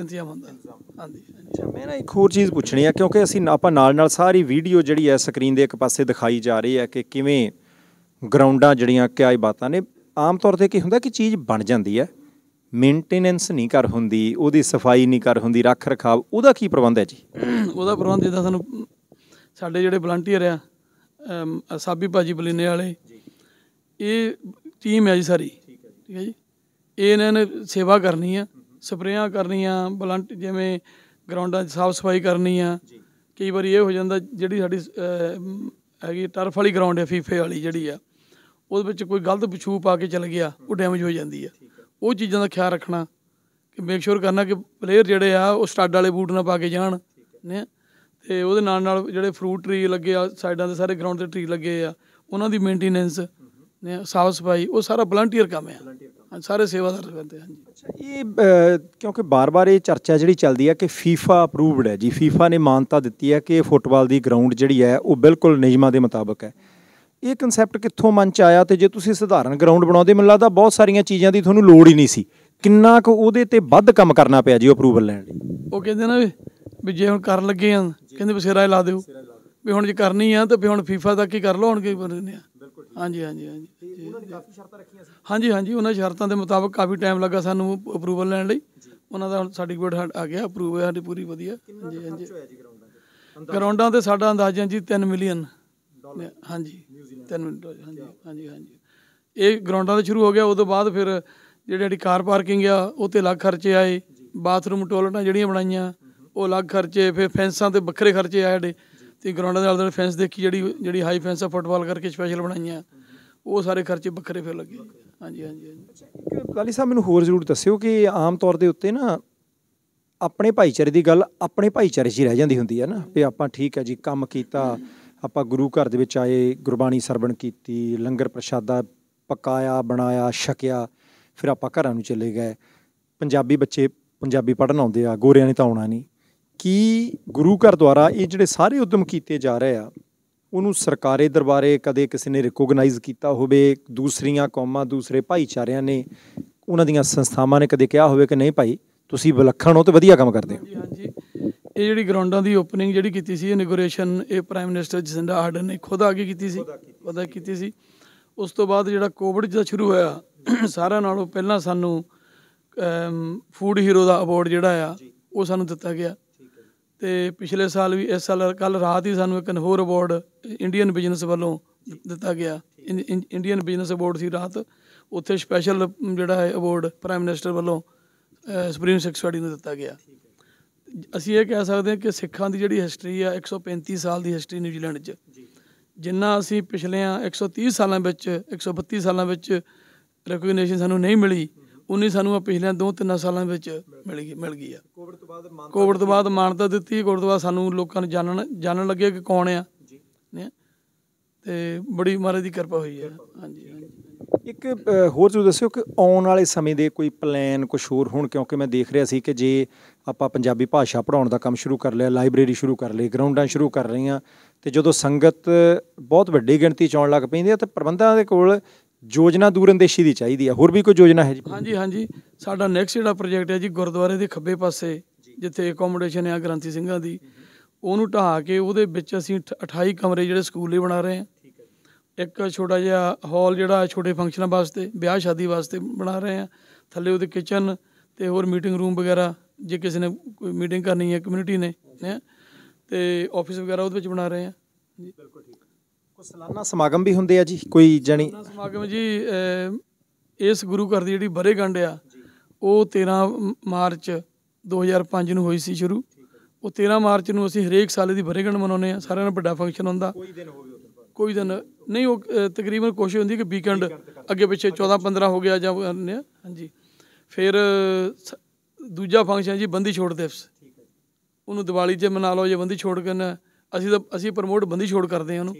ਇੰਤਜ਼ਾਮ ਹੁੰਦਾ ਹਾਂਜੀ ਅੱਛਾ ਮੈਂ ਨਾ ਇੱਕ ਹੋਰ ਚੀਜ਼ ਪੁੱਛਣੀ ਆ ਕਿਉਂਕਿ ਅਸੀਂ ਆਪਾਂ ਨਾਲ ਨਾਲ ਸਾਰੀ ਵੀਡੀਓ ਜਿਹੜੀ ਹੈ ਸਕਰੀਨ ਦੇ ਇੱਕ ਪਾਸੇ ਦਿਖਾਈ ਜਾ ਰਹੀ ਹੈ ਕਿ ਕਿਵੇਂ ਗਰਾਊਂਡਾਂ ਜਿਹੜੀਆਂ ਹੀ ਬਾਤਾਂ ਨੇ ਆਮ ਤੌਰ ਤੇ ਕੀ ਹੁੰਦਾ ਕਿ ਚੀਜ਼ ਬਣ ਜਾਂਦੀ ਹੈ ਮੇਨਟੇਨੈਂਸ ਨਹੀਂ ਕਰ ਹੁੰਦੀ ਉਹਦੀ ਸਫਾਈ ਨਹੀਂ ਕਰ ਹੁੰਦੀ ਰੱਖ ਰਖਾਵ ਉਹਦਾ ਕੀ ਪ੍ਰਬੰਧ ਹੈ ਜੀ ਉਹਦਾ ਪ੍ਰਬੰਧ ਜਿੱਦਾਂ ਸਾਨੂੰ ਸਾਡੇ ਜਿਹੜੇ ਵਲੰਟੀਅਰ ਆ ਸਾਬੀ ਭਾਜੀ ਬਲੀਨੇ ਵਾਲੇ ਇਹ ਟੀਮ ਹੈ ਜੀ ਸਾਰੀ ਠੀਕ ਹੈ ਜੀ ਇਹਨਾਂ ਨੇ ਸੇਵਾ ਕਰਨੀ ਆ ਸਪਰੇਆਂ ਕਰਨੀਆਂ ਬਲੰਟ ਜਿਵੇਂ ਗਰਾਊਂਡਾਂ 'ਚ ਸਾਫ਼ ਸਫਾਈ ਕਰਨੀ ਆ ਕਈ ਵਾਰੀ ਇਹ ਹੋ ਜਾਂਦਾ ਜਿਹੜੀ ਸਾਡੀ ਹੈਗੀ ਟਰਫ ਵਾਲੀ ਗਰਾਊਂਡ ਹੈ ਫੀਫੇ ਵਾਲੀ ਜਿਹੜੀ ਆ ਉਹਦੇ ਵਿੱਚ ਕੋਈ ਗਲਤ ਪਿਛੂ ਪਾ ਕੇ ਚਲ ਗਿਆ ਉਹ ਡੈਮੇਜ ਹੋ ਜਾਂਦੀ ਆ ਉਹ ਚੀਜ਼ਾਂ ਦਾ ਖਿਆਲ ਰੱਖਣਾ ਕਿ ਮੇਕ ਸ਼ੋਰ ਕਰਨਾ ਕਿ ਪਲੇਅਰ ਜਿਹੜੇ ਆ ਉਹ ਸਟੱਡ ਵਾਲੇ ਬੂਟ ਨਾ ਪਾ ਕੇ ਜਾਣ ਨੇ ਤੇ ਉਹਦੇ ਨਾਲ ਨਾਲ ਜਿਹੜੇ ਫਰੂਟ ਟਰੀ ਲੱਗੇ ਆ ਸਾਈਡਾਂ ਦੇ ਸਾਰੇ ਗਰਾਊਂਡ ਤੇ ਟਰੀ ਲੱਗੇ ਆ ਉਹਨਾਂ ਦੀ ਮੇਨਟੇਨੈਂਸ ਨੇ ਸਾਫ ਸਫਾਈ ਉਹ ਸਾਰਾ ਵਲੰਟੀਅਰ ਕੰਮ ਆ ਸਾਰੇ ਸੇਵਾਦਾਰ ਰਹਿੰਦੇ ਹਾਂ ਅੱਛਾ ਇਹ ਕਿਉਂਕਿ ਬਾਰ-ਬਾਰ ਇਹ ਚਰਚਾ ਜਿਹੜੀ ਚੱਲਦੀ ਹੈ ਕਿ FIFA ਅਪਰੂਵਡ ਹੈ ਜੀ FIFA ਨੇ ਮਾਨਤਾ ਦਿੱਤੀ ਹੈ ਕਿ ਫੁੱਟਬਾਲ ਦੀ ਗਰਾਊਂਡ ਜਿਹੜੀ ਹੈ ਉਹ ਬਿਲਕੁਲ ਨਿਯਮਾਂ ਦੇ ਮੁਤਾਬਕ ਹੈ ਇਹ ਕਨਸੈਪਟ ਕਿੱਥੋਂ ਮਨ ਚ ਆਇਆ ਤੇ ਜੇ ਤੁਸੀਂ ਸਧਾਰਨ ਗਰਾਊਂਡ ਬਣਾਉਂਦੇ ਮੈਨੂੰ ਲੱਗਦਾ ਬਹੁਤ ਸਾਰੀਆਂ ਚੀਜ਼ਾਂ ਦੀ ਤੁਹਾਨੂੰ ਲੋੜ ਹੀ ਨਹੀਂ ਸੀ ਕਿੰਨਾ ਕੁ ਉਹਦੇ ਤੇ ਵੱਧ ਕੰਮ ਕਰਨਾ ਪਿਆ ਜੀ ਅਪਰੂਵਲ ਲੈਣ ਲਈ ਉਹ ਕਹਿੰਦੇ ਨਾ ਵੀ ਜੇ ਹੁਣ ਕਰਨ ਲੱਗੇ ਆ ਕਹਿੰਦੇ ਬਸੇਰਾ ਸਿਰਾ ਲਾ ਦਿਓ ਵੀ ਹੁਣ ਜੇ ਕਰਨੀ ਆ ਤਾਂ ਵੀ ਹੁਣ FIFA ਦਾ ਕੀ ਕਰ ਲਓ ਹੁਣ ਕੀ ਬਣਨੇ ਆ ਹਾਂਜੀ ਹਾਂਜੀ ਹਾਂਜੀ ਉਹਨਾਂ ਨੇ ਕਾਫੀ ਸ਼ਰਤਾਂ ਰੱਖੀਆਂ ਸੀ ਹਾਂਜੀ ਹਾਂਜੀ ਉਹਨਾਂ ਸ਼ਰਤਾਂ ਦੇ ਮੁਤਾਬਕ ਕਾਫੀ ਟਾਈਮ ਲੱਗਾ ਸਾਨੂੰ ਅਪਰੂਵਲ ਲੈਣ ਲਈ ਉਹਨਾਂ ਦਾ ਹੁਣ ਸਰਟੀਫਿਕੇਟ ਆ ਗਿਆ ਅਪਰੂਵ ਹੈ ਸਾਡੀ ਪੂਰੀ ਵਧੀਆ ਹਾਂਜੀ ਹਾਂਜੀ ਗਰਾਊਂਡਾਂ ਤੇ ਸਾਡਾ ਅੰਦਾਜ਼ਾ ਜੀ 3 ਮਿਲੀਅਨ ਹਾਂਜੀ 3 ਮਿਲੀਅਨ ਹਾਂਜੀ ਹਾਂਜੀ ਹਾਂਜੀ ਇਹ ਗਰਾਊਂਡਾਂ ਤੋਂ ਸ਼ੁਰੂ ਹੋ ਗਿਆ ਉਸ ਤੋਂ ਬਾਅਦ ਫਿਰ ਜਿਹੜੀ ਸਾਡੀ ਕਾਰ ਪਾਰਕਿੰਗ ਆ ਉਹ ਤੇ ਅਲੱਗ ਖਰਚੇ ਆਏ ਬਾਥਰੂਮ ਟੋਇਲਟਾਂ ਜਿਹੜੀਆਂ ਬਣਾਈਆਂ ਉਹ ਅਲੱਗ ਖਰਚੇ ਫਿਰ ਫੈਂਸਾਂ ਤੇ ਵੱਖਰੇ ਖਰਚੇ ਆਏ ਸਾਡੇ ਤੇ ਗਰਾਊਂਡ ਦੇ ਨਾਲ ਫੈਂਸ ਦੇਖੀ ਜਿਹੜੀ ਜਿਹੜੀ ਹਾਈ ਫੈਂਸ ਆ ਫੁੱਟਬਾਲ ਕਰਕੇ ਸਪੈਸ਼ਲ ਬਣਾਈਆਂ ਉਹ ਸਾਰੇ ਖਰਚੇ ਵੱਖਰੇ ਫਿਰ ਲੱਗੇ ਹਾਂਜੀ ਹਾਂਜੀ ਹਾਂਜੀ ਕਾਲੀ ਸਾਹਿਬ ਮੈਨੂੰ ਹੋਰ ਜ਼ਰੂਰ ਦੱਸਿਓ ਕਿ ਆਮ ਤੌਰ ਦੇ ਉੱਤੇ ਨਾ ਆਪਣੇ ਭਾਈਚਾਰੇ ਦੀ ਗੱਲ ਆਪਣੇ ਭਾਈਚਾਰੇ 'ਚ ਹੀ ਰਹਿ ਜਾਂਦੀ ਹੁੰਦੀ ਹੈ ਨਾ ਵੀ ਆਪਾਂ ਠੀਕ ਹੈ ਜੀ ਕੰਮ ਕੀਤਾ ਆਪਾਂ ਗੁਰੂ ਘਰ ਦੇ ਵਿੱਚ ਆਏ ਗੁਰਬਾਣੀ ਸਰਵਣ ਕੀਤੀ ਲੰਗਰ ਪ੍ਰਸ਼ਾਦਾ ਪਕਾਇਆ ਬਣਾਇਆ ਛਕਿਆ ਫਿਰ ਆਪਾਂ ਘਰਾਂ ਨੂੰ ਚਲੇ ਗਏ ਪੰਜਾਬੀ ਬੱਚੇ ਪੰਜਾਬੀ ਪੜਨ ਆਉਂਦੇ ਆ ਗੋਰਿਆਂ ਨੇ ਤਾਂ ਆਉਣਾ ਨਹੀਂ ਕੀ ਗੁਰੂ ਘਰ ਦੁਆਰਾ ਇਹ ਜਿਹੜੇ ਸਾਰੇ ਉਦਮ ਕੀਤੇ ਜਾ ਰਹੇ ਆ ਉਹਨੂੰ ਸਰਕਾਰੇ ਦਰਬਾਰੇ ਕਦੇ ਕਿਸੇ ਨੇ ਰਿਕੋਗਨਾਈਜ਼ ਕੀਤਾ ਹੋਵੇ ਦੂਸਰੀਆਂ ਕੌਮਾਂ ਦੂਸਰੇ ਭਾਈਚਾਰਿਆਂ ਨੇ ਉਹਨਾਂ ਦੀਆਂ ਸੰਸਥਾਵਾਂ ਨੇ ਕਦੇ ਕਿਹਾ ਹੋਵੇ ਕਿ ਨਹੀਂ ਭਾਈ ਤੁਸੀਂ ਵਿਲੱਖਣ ਹੋ ਤੇ ਵਧੀਆ ਕੰਮ ਕਰਦੇ ਹੋ ਹਾਂਜੀ ਇਹ ਜਿਹੜੀ ਗਰਾਊਂਡਾਂ ਦੀ ਓਪਨਿੰਗ ਜਿਹੜੀ ਕੀਤੀ ਸੀ ਇਨੋਗ੍ਰੇਸ਼ਨ ਇਹ ਪ੍ਰਾਈਮ ਮਿਨਿਸਟਰ ਜਸਿੰਦਾ ਹਾਰਡਨ ਨੇ ਖੁਦ ਆ ਕੇ ਕੀਤੀ ਸੀ ਪਤਾ ਕੀਤੀ ਸੀ ਉਸ ਤੋਂ ਬਾਅਦ ਜਿਹੜਾ ਕੋਵਿਡ ਜਦੋਂ ਸ਼ੁਰੂ ਹੋਇਆ ਸਾਰਿਆਂ ਨਾਲੋਂ ਪਹਿਲਾਂ ਸਾਨੂੰ ਫੂਡ ਹੀਰੋ ਦਾ ਅਵਾਰਡ ਜਿਹੜਾ ਆ ਉਹ ਸਾਨੂੰ ਦਿੱਤਾ ਗਿਆ ਤੇ ਪਿਛਲੇ ਸਾਲ ਵੀ ਇਸ ਸਾਲ ਕੱਲ ਰਾਤ ਹੀ ਸਾਨੂੰ ਇੱਕ ਹੋਰ ਅਵਾਰਡ ਇੰਡੀਅਨ ਬਿਜ਼ਨਸ ਵੱਲੋਂ ਦਿੱਤਾ ਗਿਆ ਇੰਡੀਅਨ ਬਿਜ਼ਨਸ ਅਵਾਰਡ ਸੀ ਰਾਤ ਉੱਥੇ ਸਪੈਸ਼ਲ ਜਿਹੜਾ ਹੈ ਅਵਾਰਡ ਪ੍ਰਾਈਮ ਮਿਨਿਸਟਰ ਵੱਲੋਂ ਸੁਪਰੀਮ ਸਿੱਖ ਸਟੱਡੀ ਨੂੰ ਦਿੱਤਾ ਗਿਆ ਅਸੀਂ ਇਹ ਕਹਿ ਸਕਦੇ ਹਾਂ ਕਿ ਸਿੱਖਾਂ ਦੀ ਜਿਹੜੀ ਹਿਸਟਰੀ ਆ 135 ਸਾਲ ਦੀ ਹਿਸਟਰੀ ਨਿਊਜ਼ੀਲੈਂਡ 'ਚ ਜਿੰਨਾ ਅਸੀਂ ਪਿਛਲੇ 130 ਸਾਲਾਂ ਵਿੱਚ 132 ਸਾਲਾਂ ਵਿੱਚ ਰੈਕਗਨੀਸ਼ਨ ਸਾਨੂੰ ਨਹੀਂ ਮਿਲੀ ਉਨੀ ਸਾਨੂੰ ਪਿਛਲੇ ਦੋ ਤਿੰਨ ਸਾਲਾਂ ਵਿੱਚ ਮਿਲ ਗਈ ਮਿਲ ਗਈ ਆ ਕੋਵਿਡ ਤੋਂ ਬਾਅਦ ਮਾਨਤਾ ਕੋਵਿਡ ਤੋਂ ਬਾਅਦ ਮਾਨਤਾ ਦਿੱਤੀ ਕੋਵਿਡ ਤੋਂ ਬਾਅਦ ਸਾਨੂੰ ਲੋਕਾਂ ਨੂੰ ਜਾਣਨ ਜਾਣਨ ਲੱਗੇ ਕਿ ਕੌਣ ਆ ਜੀ ਤੇ ਬੜੀ ਮਹਾਰਾਜ ਦੀ ਕਿਰਪਾ ਹੋਈ ਹੈ ਹਾਂਜੀ ਇੱਕ ਹੋਰ ਜੀ ਦੱਸਿਓ ਕਿ ਆਉਣ ਵਾਲੇ ਸਮੇਂ ਦੇ ਕੋਈ ਪਲਾਨ ਕੁਝ ਹੋਰ ਹੋਣ ਕਿਉਂਕਿ ਮੈਂ ਦੇਖ ਰਿਹਾ ਸੀ ਕਿ ਜੇ ਆਪਾਂ ਪੰਜਾਬੀ ਭਾਸ਼ਾ ਪੜਾਉਣ ਦਾ ਕੰਮ ਸ਼ੁਰੂ ਕਰ ਲਿਆ ਲਾਇਬ੍ਰੇਰੀ ਸ਼ੁਰੂ ਕਰ ਲਈ ਗਰਾਊਂਡਾਂ ਸ਼ੁਰੂ ਕਰ ਰਹੀਆਂ ਤੇ ਜਦੋਂ ਸੰਗਤ ਬਹੁਤ ਵੱਡੀ ਗਿਣਤੀ ਚ ਆਉਣ ਲੱਗ ਪੈਂਦੀ ਹੈ ਤੇ ਪ੍ਰਬੰਧਾਂ ਦੇ ਕੋਲ ਯੋਜਨਾ ਦੂਰਅੰਦੇਸ਼ੀ ਦੀ ਚਾਹੀਦੀ ਹੈ ਹੋਰ ਵੀ ਕੋਈ ਯੋਜਨਾ ਹੈ ਜੀ ਹਾਂਜੀ ਹਾਂਜੀ ਸਾਡਾ ਨੈਕਸਟ ਜਿਹੜਾ ਪ੍ਰੋਜੈਕਟ ਹੈ ਜੀ ਗੁਰਦੁਆਰੇ ਦੇ ਖੱਬੇ ਪਾਸੇ ਜਿੱਥੇ ਅਕੋਮੋਡੇਸ਼ਨ ਹੈ ਗ੍ਰੰਥੀ ਸਿੰਘਾਂ ਦੀ ਉਹਨੂੰ ਢਾਹ ਕੇ ਉਹਦੇ ਵਿੱਚ ਅਸੀਂ 28 ਕਮਰੇ ਜਿਹੜੇ ਸਕੂਲ ਲਈ ਬਣਾ ਰਹੇ ਹਾਂ ਇੱਕ ਛੋਟਾ ਜਿਹਾ ਹਾਲ ਜਿਹੜਾ ਛੋਟੇ ਫੰਕਸ਼ਨਾਂ ਵਾਸਤੇ ਵਿਆਹ ਸ਼ਾਦੀ ਵਾਸਤੇ ਬਣਾ ਰਹੇ ਹਾਂ ਥੱਲੇ ਉਹਦੇ ਕਿਚਨ ਤੇ ਹੋਰ ਮੀਟਿੰਗ ਰੂਮ ਵਗੈਰਾ ਜੇ ਕਿਸੇ ਨੇ ਕੋਈ ਮੀਟਿੰਗ ਕਰਨੀ ਹੈ ਕਮਿਊਨਿਟੀ ਨੇ ਤੇ ਆਫਿਸ ਵਗੈਰਾ ਉਹਦੇ ਵਿੱਚ ਬਣਾ ਰਹੇ ਹਾਂ ਜੀ ਬਿਲਕੁਲ ਠੀਕ ਕੋਈ ਸਾਲਾਨਾ ਸਮਾਗਮ ਵੀ ਹੁੰਦੇ ਆ ਜੀ ਕੋਈ ਜਣੀ ਸਮਾਗਮ ਜੀ ਇਸ ਗੁਰੂ ਘਰ ਦੀ ਜਿਹੜੀ ਬਰੇਗੰਡ ਆ ਉਹ 13 ਮਾਰਚ 2005 ਨੂੰ ਹੋਈ ਸੀ ਸ਼ੁਰੂ ਉਹ 13 ਮਾਰਚ ਨੂੰ ਅਸੀਂ ਹਰੇਕ ਸਾਲ ਦੀ ਬਰੇਗੰਡ ਮਨਾਉਂਦੇ ਆ ਸਾਰਿਆਂ ਨਾਲ ਵੱਡਾ ਫੰਕਸ਼ਨ ਹੁੰਦਾ ਕੋਈ ਦਿਨ ਹੋਵੇ ਕੋਈ ਦਿਨ ਨਹੀਂ ਉਹ ਤਕਰੀਬਨ ਕੋਸ਼ਿਸ਼ ਹੁੰਦੀ ਕਿ ਵੀਕਐਂਡ ਅੱਗੇ ਪਿੱਛੇ 14 15 ਹੋ ਗਿਆ ਜਾਂ ਹਾਂਜੀ ਫਿਰ ਦੂਜਾ ਫੰਕਸ਼ਨ ਜੀ ਬੰਦੀ ਛੋੜ ਦਿਵਸ ਉਹਨੂੰ ਦੀਵਾਲੀ 'ਚ ਮਨਾ ਲਓ ਜੇ ਬੰਦੀ ਛੋੜ ਕਰਨਾ ਅਸੀਂ ਤਾਂ ਅਸੀਂ ਪ੍ਰਮੋਟ ਬੰਦੀ ਛੋੜ ਕਰਦੇ ਹਾਂ ਉਹਨੂੰ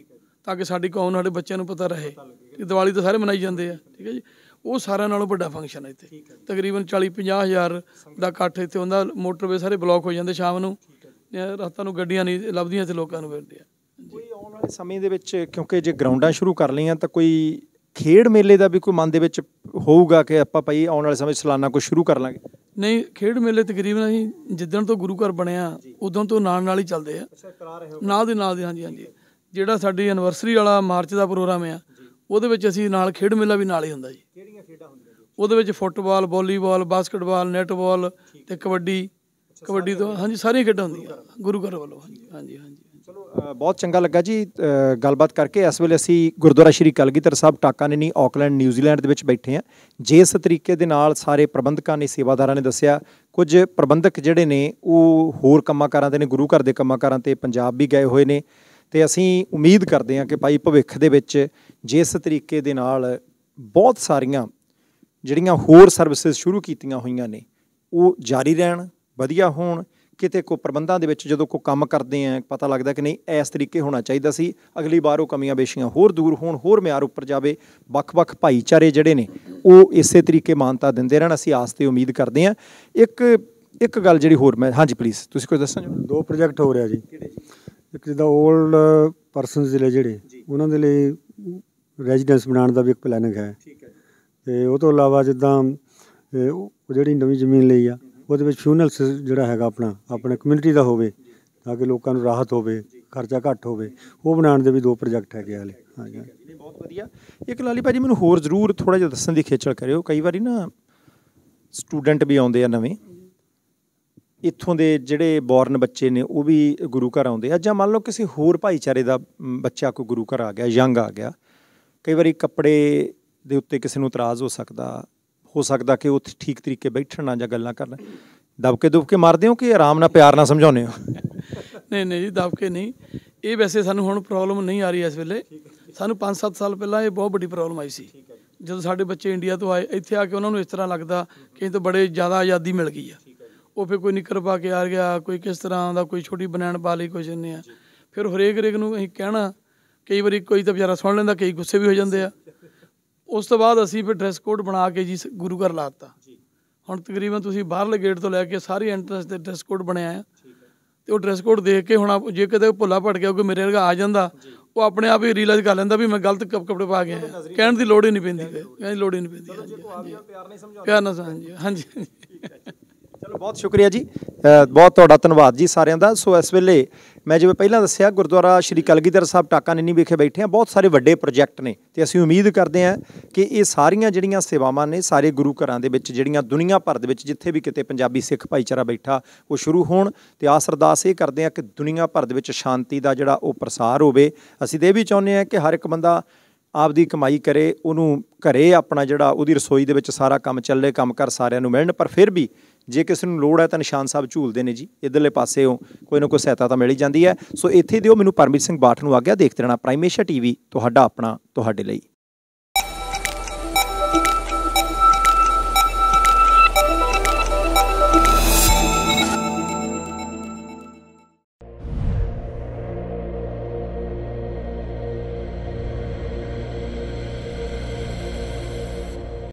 ਤਾਂ ਕਿ ਸਾਡੀ ਕੌਮ ਸਾਡੇ ਬੱਚਿਆਂ ਨੂੰ ਪਤਾ ਰਹੇ ਕਿ ਦੀਵਾਲੀ ਤਾਂ ਸਾਰੇ ਮਨਾਈ ਜਾਂਦੇ ਆ ਠੀਕ ਹੈ ਜੀ ਉਹ ਸਾਰਿਆਂ ਨਾਲੋਂ ਵੱਡਾ ਫੰਕਸ਼ਨ ਹੈ ਇੱਥੇ ਤਕਰੀਬਨ 40 50 ਹਜ਼ਾਰ ਦਾ ਇਕੱਠ ਇੱਥੇ ਹੁੰਦਾ ਮੋਟਰਵੇ ਸਾਰੇ ਬਲੌਕ ਹੋ ਜਾਂਦੇ ਸ਼ਾਮ ਨੂੰ ਰਾਤਾਂ ਨੂੰ ਗੱਡੀਆਂ ਨਹੀਂ ਲੱਭਦੀਆਂ ਤੇ ਲੋਕਾਂ ਨੂੰ ਫਿਰਦੇ ਆ ਕੋਈ ਆਉਣ ਵਾਲੇ ਸਮੇਂ ਦੇ ਵਿੱਚ ਕਿਉਂਕਿ ਜੇ ਗਰਾਊਂਡਾਂ ਸ਼ੁਰੂ ਕਰ ਲਈਆਂ ਤਾਂ ਕੋਈ ਖੇਡ ਮੇਲੇ ਦਾ ਵੀ ਕੋਈ ਮਨ ਦੇ ਵਿੱਚ ਹੋਊਗਾ ਕਿ ਆਪਾਂ ਭਾਈ ਆਉਣ ਵਾਲੇ ਸਮੇਂ ਸਲਾਨਾ ਕੁਝ ਸ਼ੁਰੂ ਕਰ ਲਾਂਗੇ ਨਹੀਂ ਖੇਡ ਮੇਲੇ ਤਕਰੀਬਨ ਅਸੀਂ ਜਿੱਦਣ ਤੋਂ ਗੁਰੂ ਘਰ ਬਣਿਆ ਉਦੋਂ ਤੋਂ ਨਾਲ ਨਾਲ ਹੀ ਚੱਲਦੇ ਆ ਨਾਲ ਦੇ ਨਾਲ ਦੇ ਹਾਂਜੀ ਹਾਂਜੀ ਜਿਹੜਾ ਸਾਡੀ ਐਨਿਵਰਸਰੀ ਵਾਲਾ ਮਾਰਚ ਦਾ ਪ੍ਰੋਗਰਾਮ ਆ ਉਹਦੇ ਵਿੱਚ ਅਸੀਂ ਨਾਲ ਖੇਡ ਮੇਲਾ ਵੀ ਨਾਲ ਹੀ ਹੁੰਦਾ ਜੀ ਕਿਹੜੀਆਂ ਖੇਡਾਂ ਹੁੰਦੀਆਂ ਉਹਦੇ ਵਿੱਚ ਫੁੱਟਬਾਲ ਵਾਲੀਬਾਲ ਬਾਸਕਟਬਾਲ ਨੈਟਬਾਲ ਤੇ ਕਬੱਡੀ ਕਬੱਡੀ ਤੋਂ ਹਾਂਜੀ ਸਾਰੀਆਂ ਖੇਡਾਂ ਹੁੰਦੀਆਂ ਗੁਰੂ ਘਰ ਵੱਲੋਂ ਹਾਂਜੀ ਹਾਂਜੀ ਹਾਂਜੀ ਚਲੋ ਬਹੁਤ ਚੰਗਾ ਲੱਗਾ ਜੀ ਗੱਲਬਾਤ ਕਰਕੇ ਇਸ ਵੇਲੇ ਅਸੀਂ ਗੁਰਦੁਆਰਾ ਸ਼੍ਰੀ ਕਲਗੀਧਰ ਸਾਹਿਬ ਟਾਕਾ ਨੇ ਨਹੀਂ ਆਕਲੈਂਡ ਨਿਊਜ਼ੀਲੈਂਡ ਦੇ ਵਿੱਚ ਬੈਠੇ ਆ ਜਿਸ ਤਰੀਕੇ ਦੇ ਨਾਲ ਸਾਰੇ ਪ੍ਰਬੰਧਕਾਂ ਨੇ ਸੇਵਾਦਾਰਾਂ ਨੇ ਦੱਸਿਆ ਕੁਝ ਪ੍ਰਬੰਧਕ ਜਿਹੜੇ ਨੇ ਉਹ ਹੋਰ ਕੰਮਾਂ ਕਾਰਾਂ ਦੇ ਨੇ ਗੁਰੂ ਘਰ ਦੇ ਕੰਮਾਂ ਕਾਰਾਂ ਤੇ ਪੰਜਾਬ ਵੀ ਗਏ ਹੋਏ ਨੇ ਤੇ ਅਸੀਂ ਉਮੀਦ ਕਰਦੇ ਹਾਂ ਕਿ ਭਾਈ ਭਵਿੱਖ ਦੇ ਵਿੱਚ ਜਿਸ ਤਰੀਕੇ ਦੇ ਨਾਲ ਬਹੁਤ ਸਾਰੀਆਂ ਜਿਹੜੀਆਂ ਹੋਰ ਸਰਵਿਸਿਜ਼ ਸ਼ੁਰੂ ਕੀਤੀਆਂ ਹੋਈਆਂ ਨੇ ਉਹ ਜਾਰੀ ਰਹਿਣ ਵਧੀਆ ਹੋਣ ਕਿਤੇ ਕੋ ਪ੍ਰਬੰਧਾਂ ਦੇ ਵਿੱਚ ਜਦੋਂ ਕੋ ਕੰਮ ਕਰਦੇ ਆ ਪਤਾ ਲੱਗਦਾ ਕਿ ਨਹੀਂ ਇਸ ਤਰੀਕੇ ਹੋਣਾ ਚਾਹੀਦਾ ਸੀ ਅਗਲੀ ਵਾਰ ਉਹ ਕਮੀਆਂ ਬੇਸ਼ੀਆਂ ਹੋਰ ਦੂਰ ਹੋਣ ਹੋਰ ਮਿਆਰ ਉੱਪਰ ਜਾਵੇ ਵੱਖ-ਵੱਖ ਭਾਈਚਾਰੇ ਜਿਹੜੇ ਨੇ ਉਹ ਇਸੇ ਤਰੀਕੇ ਮਾਨਤਾ ਦਿੰਦੇ ਰਹਿਣ ਅਸੀਂ ਆਸ ਤੇ ਉਮੀਦ ਕਰਦੇ ਆ ਇੱਕ ਇੱਕ ਗੱਲ ਜਿਹੜੀ ਹੋਰ ਮੈਂ ਹਾਂਜੀ ਪਲੀਜ਼ ਤੁਸੀਂ ਕੁਝ ਦੱਸਣਾ ਦੋ ਪ੍ਰੋਜੈਕਟ ਹੋ ਰਿਹਾ ਜੀ ਕਿਹੜੇ ਜੀ ਇੱਕ ਜਿਹਦਾ 올ਡ ਪਰਸਨਸ ਦੇ ਲਈ ਜਿਹੜੇ ਉਹਨਾਂ ਦੇ ਲਈ ਰੈਜ਼ੀਡੈਂਸ ਬਣਾਉਣ ਦਾ ਵੀ ਇੱਕ ਪਲੈਨਿੰਗ ਹੈ ਠੀਕ ਹੈ ਤੇ ਉਹ ਤੋਂ ਇਲਾਵਾ ਜਿੱਦਾਂ ਉਹ ਜਿਹੜੀ ਨਵੀਂ ਜ਼ਮੀਨ ਲਈ ਆ ਉਹਦੇ ਵਿੱਚ ਫਿਊਨਲ ਜਿਹੜਾ ਹੈਗਾ ਆਪਣਾ ਆਪਣੇ ਕਮਿਊਨਿਟੀ ਦਾ ਹੋਵੇ ਤਾਂ ਕਿ ਲੋਕਾਂ ਨੂੰ ਰਾਹਤ ਹੋਵੇ ਖਰਚਾ ਘੱਟ ਹੋਵੇ ਉਹ ਬਣਾਉਣ ਦੇ ਵੀ ਦੋ ਪ੍ਰੋਜੈਕਟ ਹੈਗੇ ਹਾਲੇ ਹਾਂਜੀ ਬਹੁਤ ਵਧੀਆ ਇੱਕ ਲਾਲੀ ਭਾਜੀ ਮੈਨੂੰ ਹੋਰ ਜ਼ਰੂਰ ਥੋੜਾ ਜਿਹਾ ਦੱਸਣ ਦੀ ਖੇਚਲ ਕਰਿਓ ਕਈ ਵਾਰੀ ਨਾ ਸਟੂਡੈਂਟ ਵੀ ਆਉਂਦੇ ਆ ਨਵੇਂ ਇੱਥੋਂ ਦੇ ਜਿਹੜੇ ਬੌਰਨ ਬੱਚੇ ਨੇ ਉਹ ਵੀ ਗੁਰੂ ਘਰ ਆਉਂਦੇ ਆ ਜਾਂ ਮੰਨ ਲਓ ਕਿਸੇ ਹੋਰ ਭਾਈਚਾਰੇ ਦਾ ਬੱਚਾ ਕੋਈ ਗੁਰੂ ਘਰ ਆ ਗਿਆ ਯੰਗ ਆ ਗਿਆ ਕਈ ਵਾਰੀ ਕੱਪੜੇ ਦੇ ਉੱਤੇ ਕਿਸੇ ਨੂੰ ਇਤਰਾਜ਼ ਹੋ ਸਕਦਾ ਹੋ ਸਕਦਾ ਕਿ ਉਹ ਠੀਕ ਤਰੀਕੇ ਬੈਠਣਾ ਜਾਂ ਗੱਲਾਂ ਕਰਨ ਦਬਕੇ ਦੁਬਕੇ ਮਾਰਦੇ ਹੋ ਕਿ ਆਰਾਮ ਨਾਲ ਪਿਆਰ ਨਾਲ ਸਮਝਾਉਂਦੇ ਹੋ ਨਹੀਂ ਨਹੀਂ ਜੀ ਦਬਕੇ ਨਹੀਂ ਇਹ ਵੈਸੇ ਸਾਨੂੰ ਹੁਣ ਪ੍ਰੋਬਲਮ ਨਹੀਂ ਆ ਰਹੀ ਇਸ ਵੇਲੇ ਸਾਨੂੰ 5-7 ਸਾਲ ਪਹਿਲਾਂ ਇਹ ਬਹੁਤ ਵੱਡੀ ਪ੍ਰੋਬਲਮ ਆਈ ਸੀ ਜਦੋਂ ਸਾਡੇ ਬੱਚੇ ਇੰਡੀਆ ਤੋਂ ਆਏ ਇੱਥੇ ਆ ਕੇ ਉਹਨਾਂ ਨੂੰ ਇਸ ਤਰ੍ਹਾਂ ਲੱਗਦਾ ਕਿ ਇਹ ਤਾਂ ਬੜੇ ਜ਼ਿਆਦਾ ਆਜ਼ਾਦੀ ਮਿਲ ਗਈ ਆ ਉਹ ਫਿਰ ਕੋਈ ਨਿੱਕਰ ਪਾ ਕੇ ਆ ਗਿਆ ਕੋਈ ਕਿਸ ਤਰ੍ਹਾਂ ਦਾ ਕੋਈ ਛੋਟੀ ਬਨਾਨ ਪਾ ਲਈ ਕੁਝ ਨਹੀਂ ਆ ਫਿਰ ਹਰੇਕ ਰੇਕ ਨੂੰ ਅਸੀਂ ਕਹਿਣਾ ਕਈ ਵਾਰੀ ਕੋਈ ਤਾਂ ਵਿਚਾਰਾ ਸੁਣ ਲੈਂਦਾ ਕਈ ਗੁੱਸੇ ਵੀ ਹੋ ਜਾਂਦੇ ਆ ਉਸ ਤੋਂ ਬਾਅਦ ਅਸੀਂ ਫਿਰ ਡਰੈਸ ਕੋਡ ਬਣਾ ਕੇ ਜੀ ਗੁਰੂ ਘਰ ਲਾਤਾ ਹੁਣ ਤਕਰੀਬਨ ਤੁਸੀਂ ਬਾਹਰਲੇ ਗੇਟ ਤੋਂ ਲੈ ਕੇ ਸਾਰੀ ਐਂਟਰੈਂਸ ਤੇ ਡਰੈਸ ਕੋਡ ਬਣਿਆ ਆ ਤੇ ਉਹ ਡਰੈਸ ਕੋਡ ਦੇਖ ਕੇ ਹੁਣ ਜੇ ਕਦੇ ਭੁੱਲਾ ਪੜ ਗਿਆ ਕੋਈ ਮੇਰੇ ਵਰਗਾ ਆ ਜਾਂਦਾ ਉਹ ਆਪਣੇ ਆਪ ਹੀ ਰੀਅਲਾਈਜ਼ ਕਰ ਲੈਂਦਾ ਵੀ ਮੈਂ ਗਲਤ ਕੱਪੜੇ ਪਾ ਗਿਆ ਕਹਿਣ ਦੀ ਲੋੜ ਹੀ ਨਹੀਂ ਪੈਂਦੀ ਕਹਿਣ ਦੀ ਲੋੜ ਹੀ ਨਹੀਂ ਪੈਂਦੀ ਪਿਆਰ ਨਾਲ ਸਮਝਾਉਂਦਾ ਪਿਆਰ ਨਾਲ ਹਾਂਜੀ ਹਾਂਜੀ ਚਲੋ ਬਹੁਤ ਸ਼ੁਕਰੀਆ ਜੀ ਬਹੁਤ ਤੁਹਾਡਾ ਧੰਨਵਾਦ ਜੀ ਸਾਰਿਆਂ ਦਾ ਸੋ ਇਸ ਵੇਲੇ ਮੈਂ ਜਿਵੇਂ ਪਹਿਲਾਂ ਦੱਸਿਆ ਗੁਰਦੁਆਰਾ ਸ਼੍ਰੀ ਕਲਗੀਧਰ ਸਾਹਿਬ ਟਾਕਾ ਨੰਨੀ ਵਿਖੇ ਬੈਠੇ ਆ ਬਹੁਤ ਸਾਰੇ ਵੱਡੇ ਪ੍ਰੋਜੈਕਟ ਨੇ ਤੇ ਅਸੀਂ ਉਮੀਦ ਕਰਦੇ ਆ ਕਿ ਇਹ ਸਾਰੀਆਂ ਜਿਹੜੀਆਂ ਸੇਵਾਵਾਂ ਨੇ ਸਾਰੇ ਗੁਰੂ ਘਰਾਂ ਦੇ ਵਿੱਚ ਜਿਹੜੀਆਂ ਦੁਨੀਆ ਭਰ ਦੇ ਵਿੱਚ ਜਿੱਥੇ ਵੀ ਕਿਤੇ ਪੰਜਾਬੀ ਸਿੱਖ ਭਾਈਚਾਰਾ ਬੈਠਾ ਉਹ ਸ਼ੁਰੂ ਹੋਣ ਤੇ ਆਸ ਅਰਦਾਸ ਇਹ ਕਰਦੇ ਆ ਕਿ ਦੁਨੀਆ ਭਰ ਦੇ ਵਿੱਚ ਸ਼ਾਂਤੀ ਦਾ ਜਿਹੜਾ ਉਹ ਪ੍ਰਸਾਰ ਹੋਵੇ ਅਸੀਂ ਇਹ ਵੀ ਚਾਹੁੰਦੇ ਆ ਕਿ ਹਰ ਇੱਕ ਬੰਦਾ ਆਪਦੀ ਕਮਾਈ ਕਰੇ ਉਹਨੂੰ ਘਰੇ ਆਪਣਾ ਜਿਹੜਾ ਉਹਦੀ ਰਸੋਈ ਦੇ ਵਿੱਚ ਸਾਰਾ ਕੰਮ ਚੱਲੇ ਕੰਮ ਕਰ ਸਾਰਿਆਂ ਨੂੰ ਮਿਲਣ ਪਰ ਫਿਰ ਵੀ ਜੇ ਕਿਸੇ ਨੂੰ ਲੋੜ ਹੈ ਤਾਂ ਨਿਸ਼ਾਨ ਸਾਹਿਬ ਝੂਲਦੇ ਨੇ ਜੀ ਇਧਰਲੇ ਪਾਸੇ ਕੋਈ ਨਾ ਕੋਈ ਸਹਾਇਤਾ ਤਾਂ ਮਿਲ ਹੀ ਜਾਂਦੀ ਹੈ ਸੋ ਇੱਥੇ ਦਿਓ ਮੈਨੂੰ ਪਰਮਜੀਤ ਸਿੰਘ ਬਾਠ ਨੂੰ ਆਗਿਆ ਦੇਖਦੇ ਰਹਿਣਾ ਪ੍ਰਾਈਮੇਸ਼ਾ ਟੀਵੀ ਤੁਹਾਡਾ ਆਪਣਾ ਤੁਹਾਡੇ ਲਈ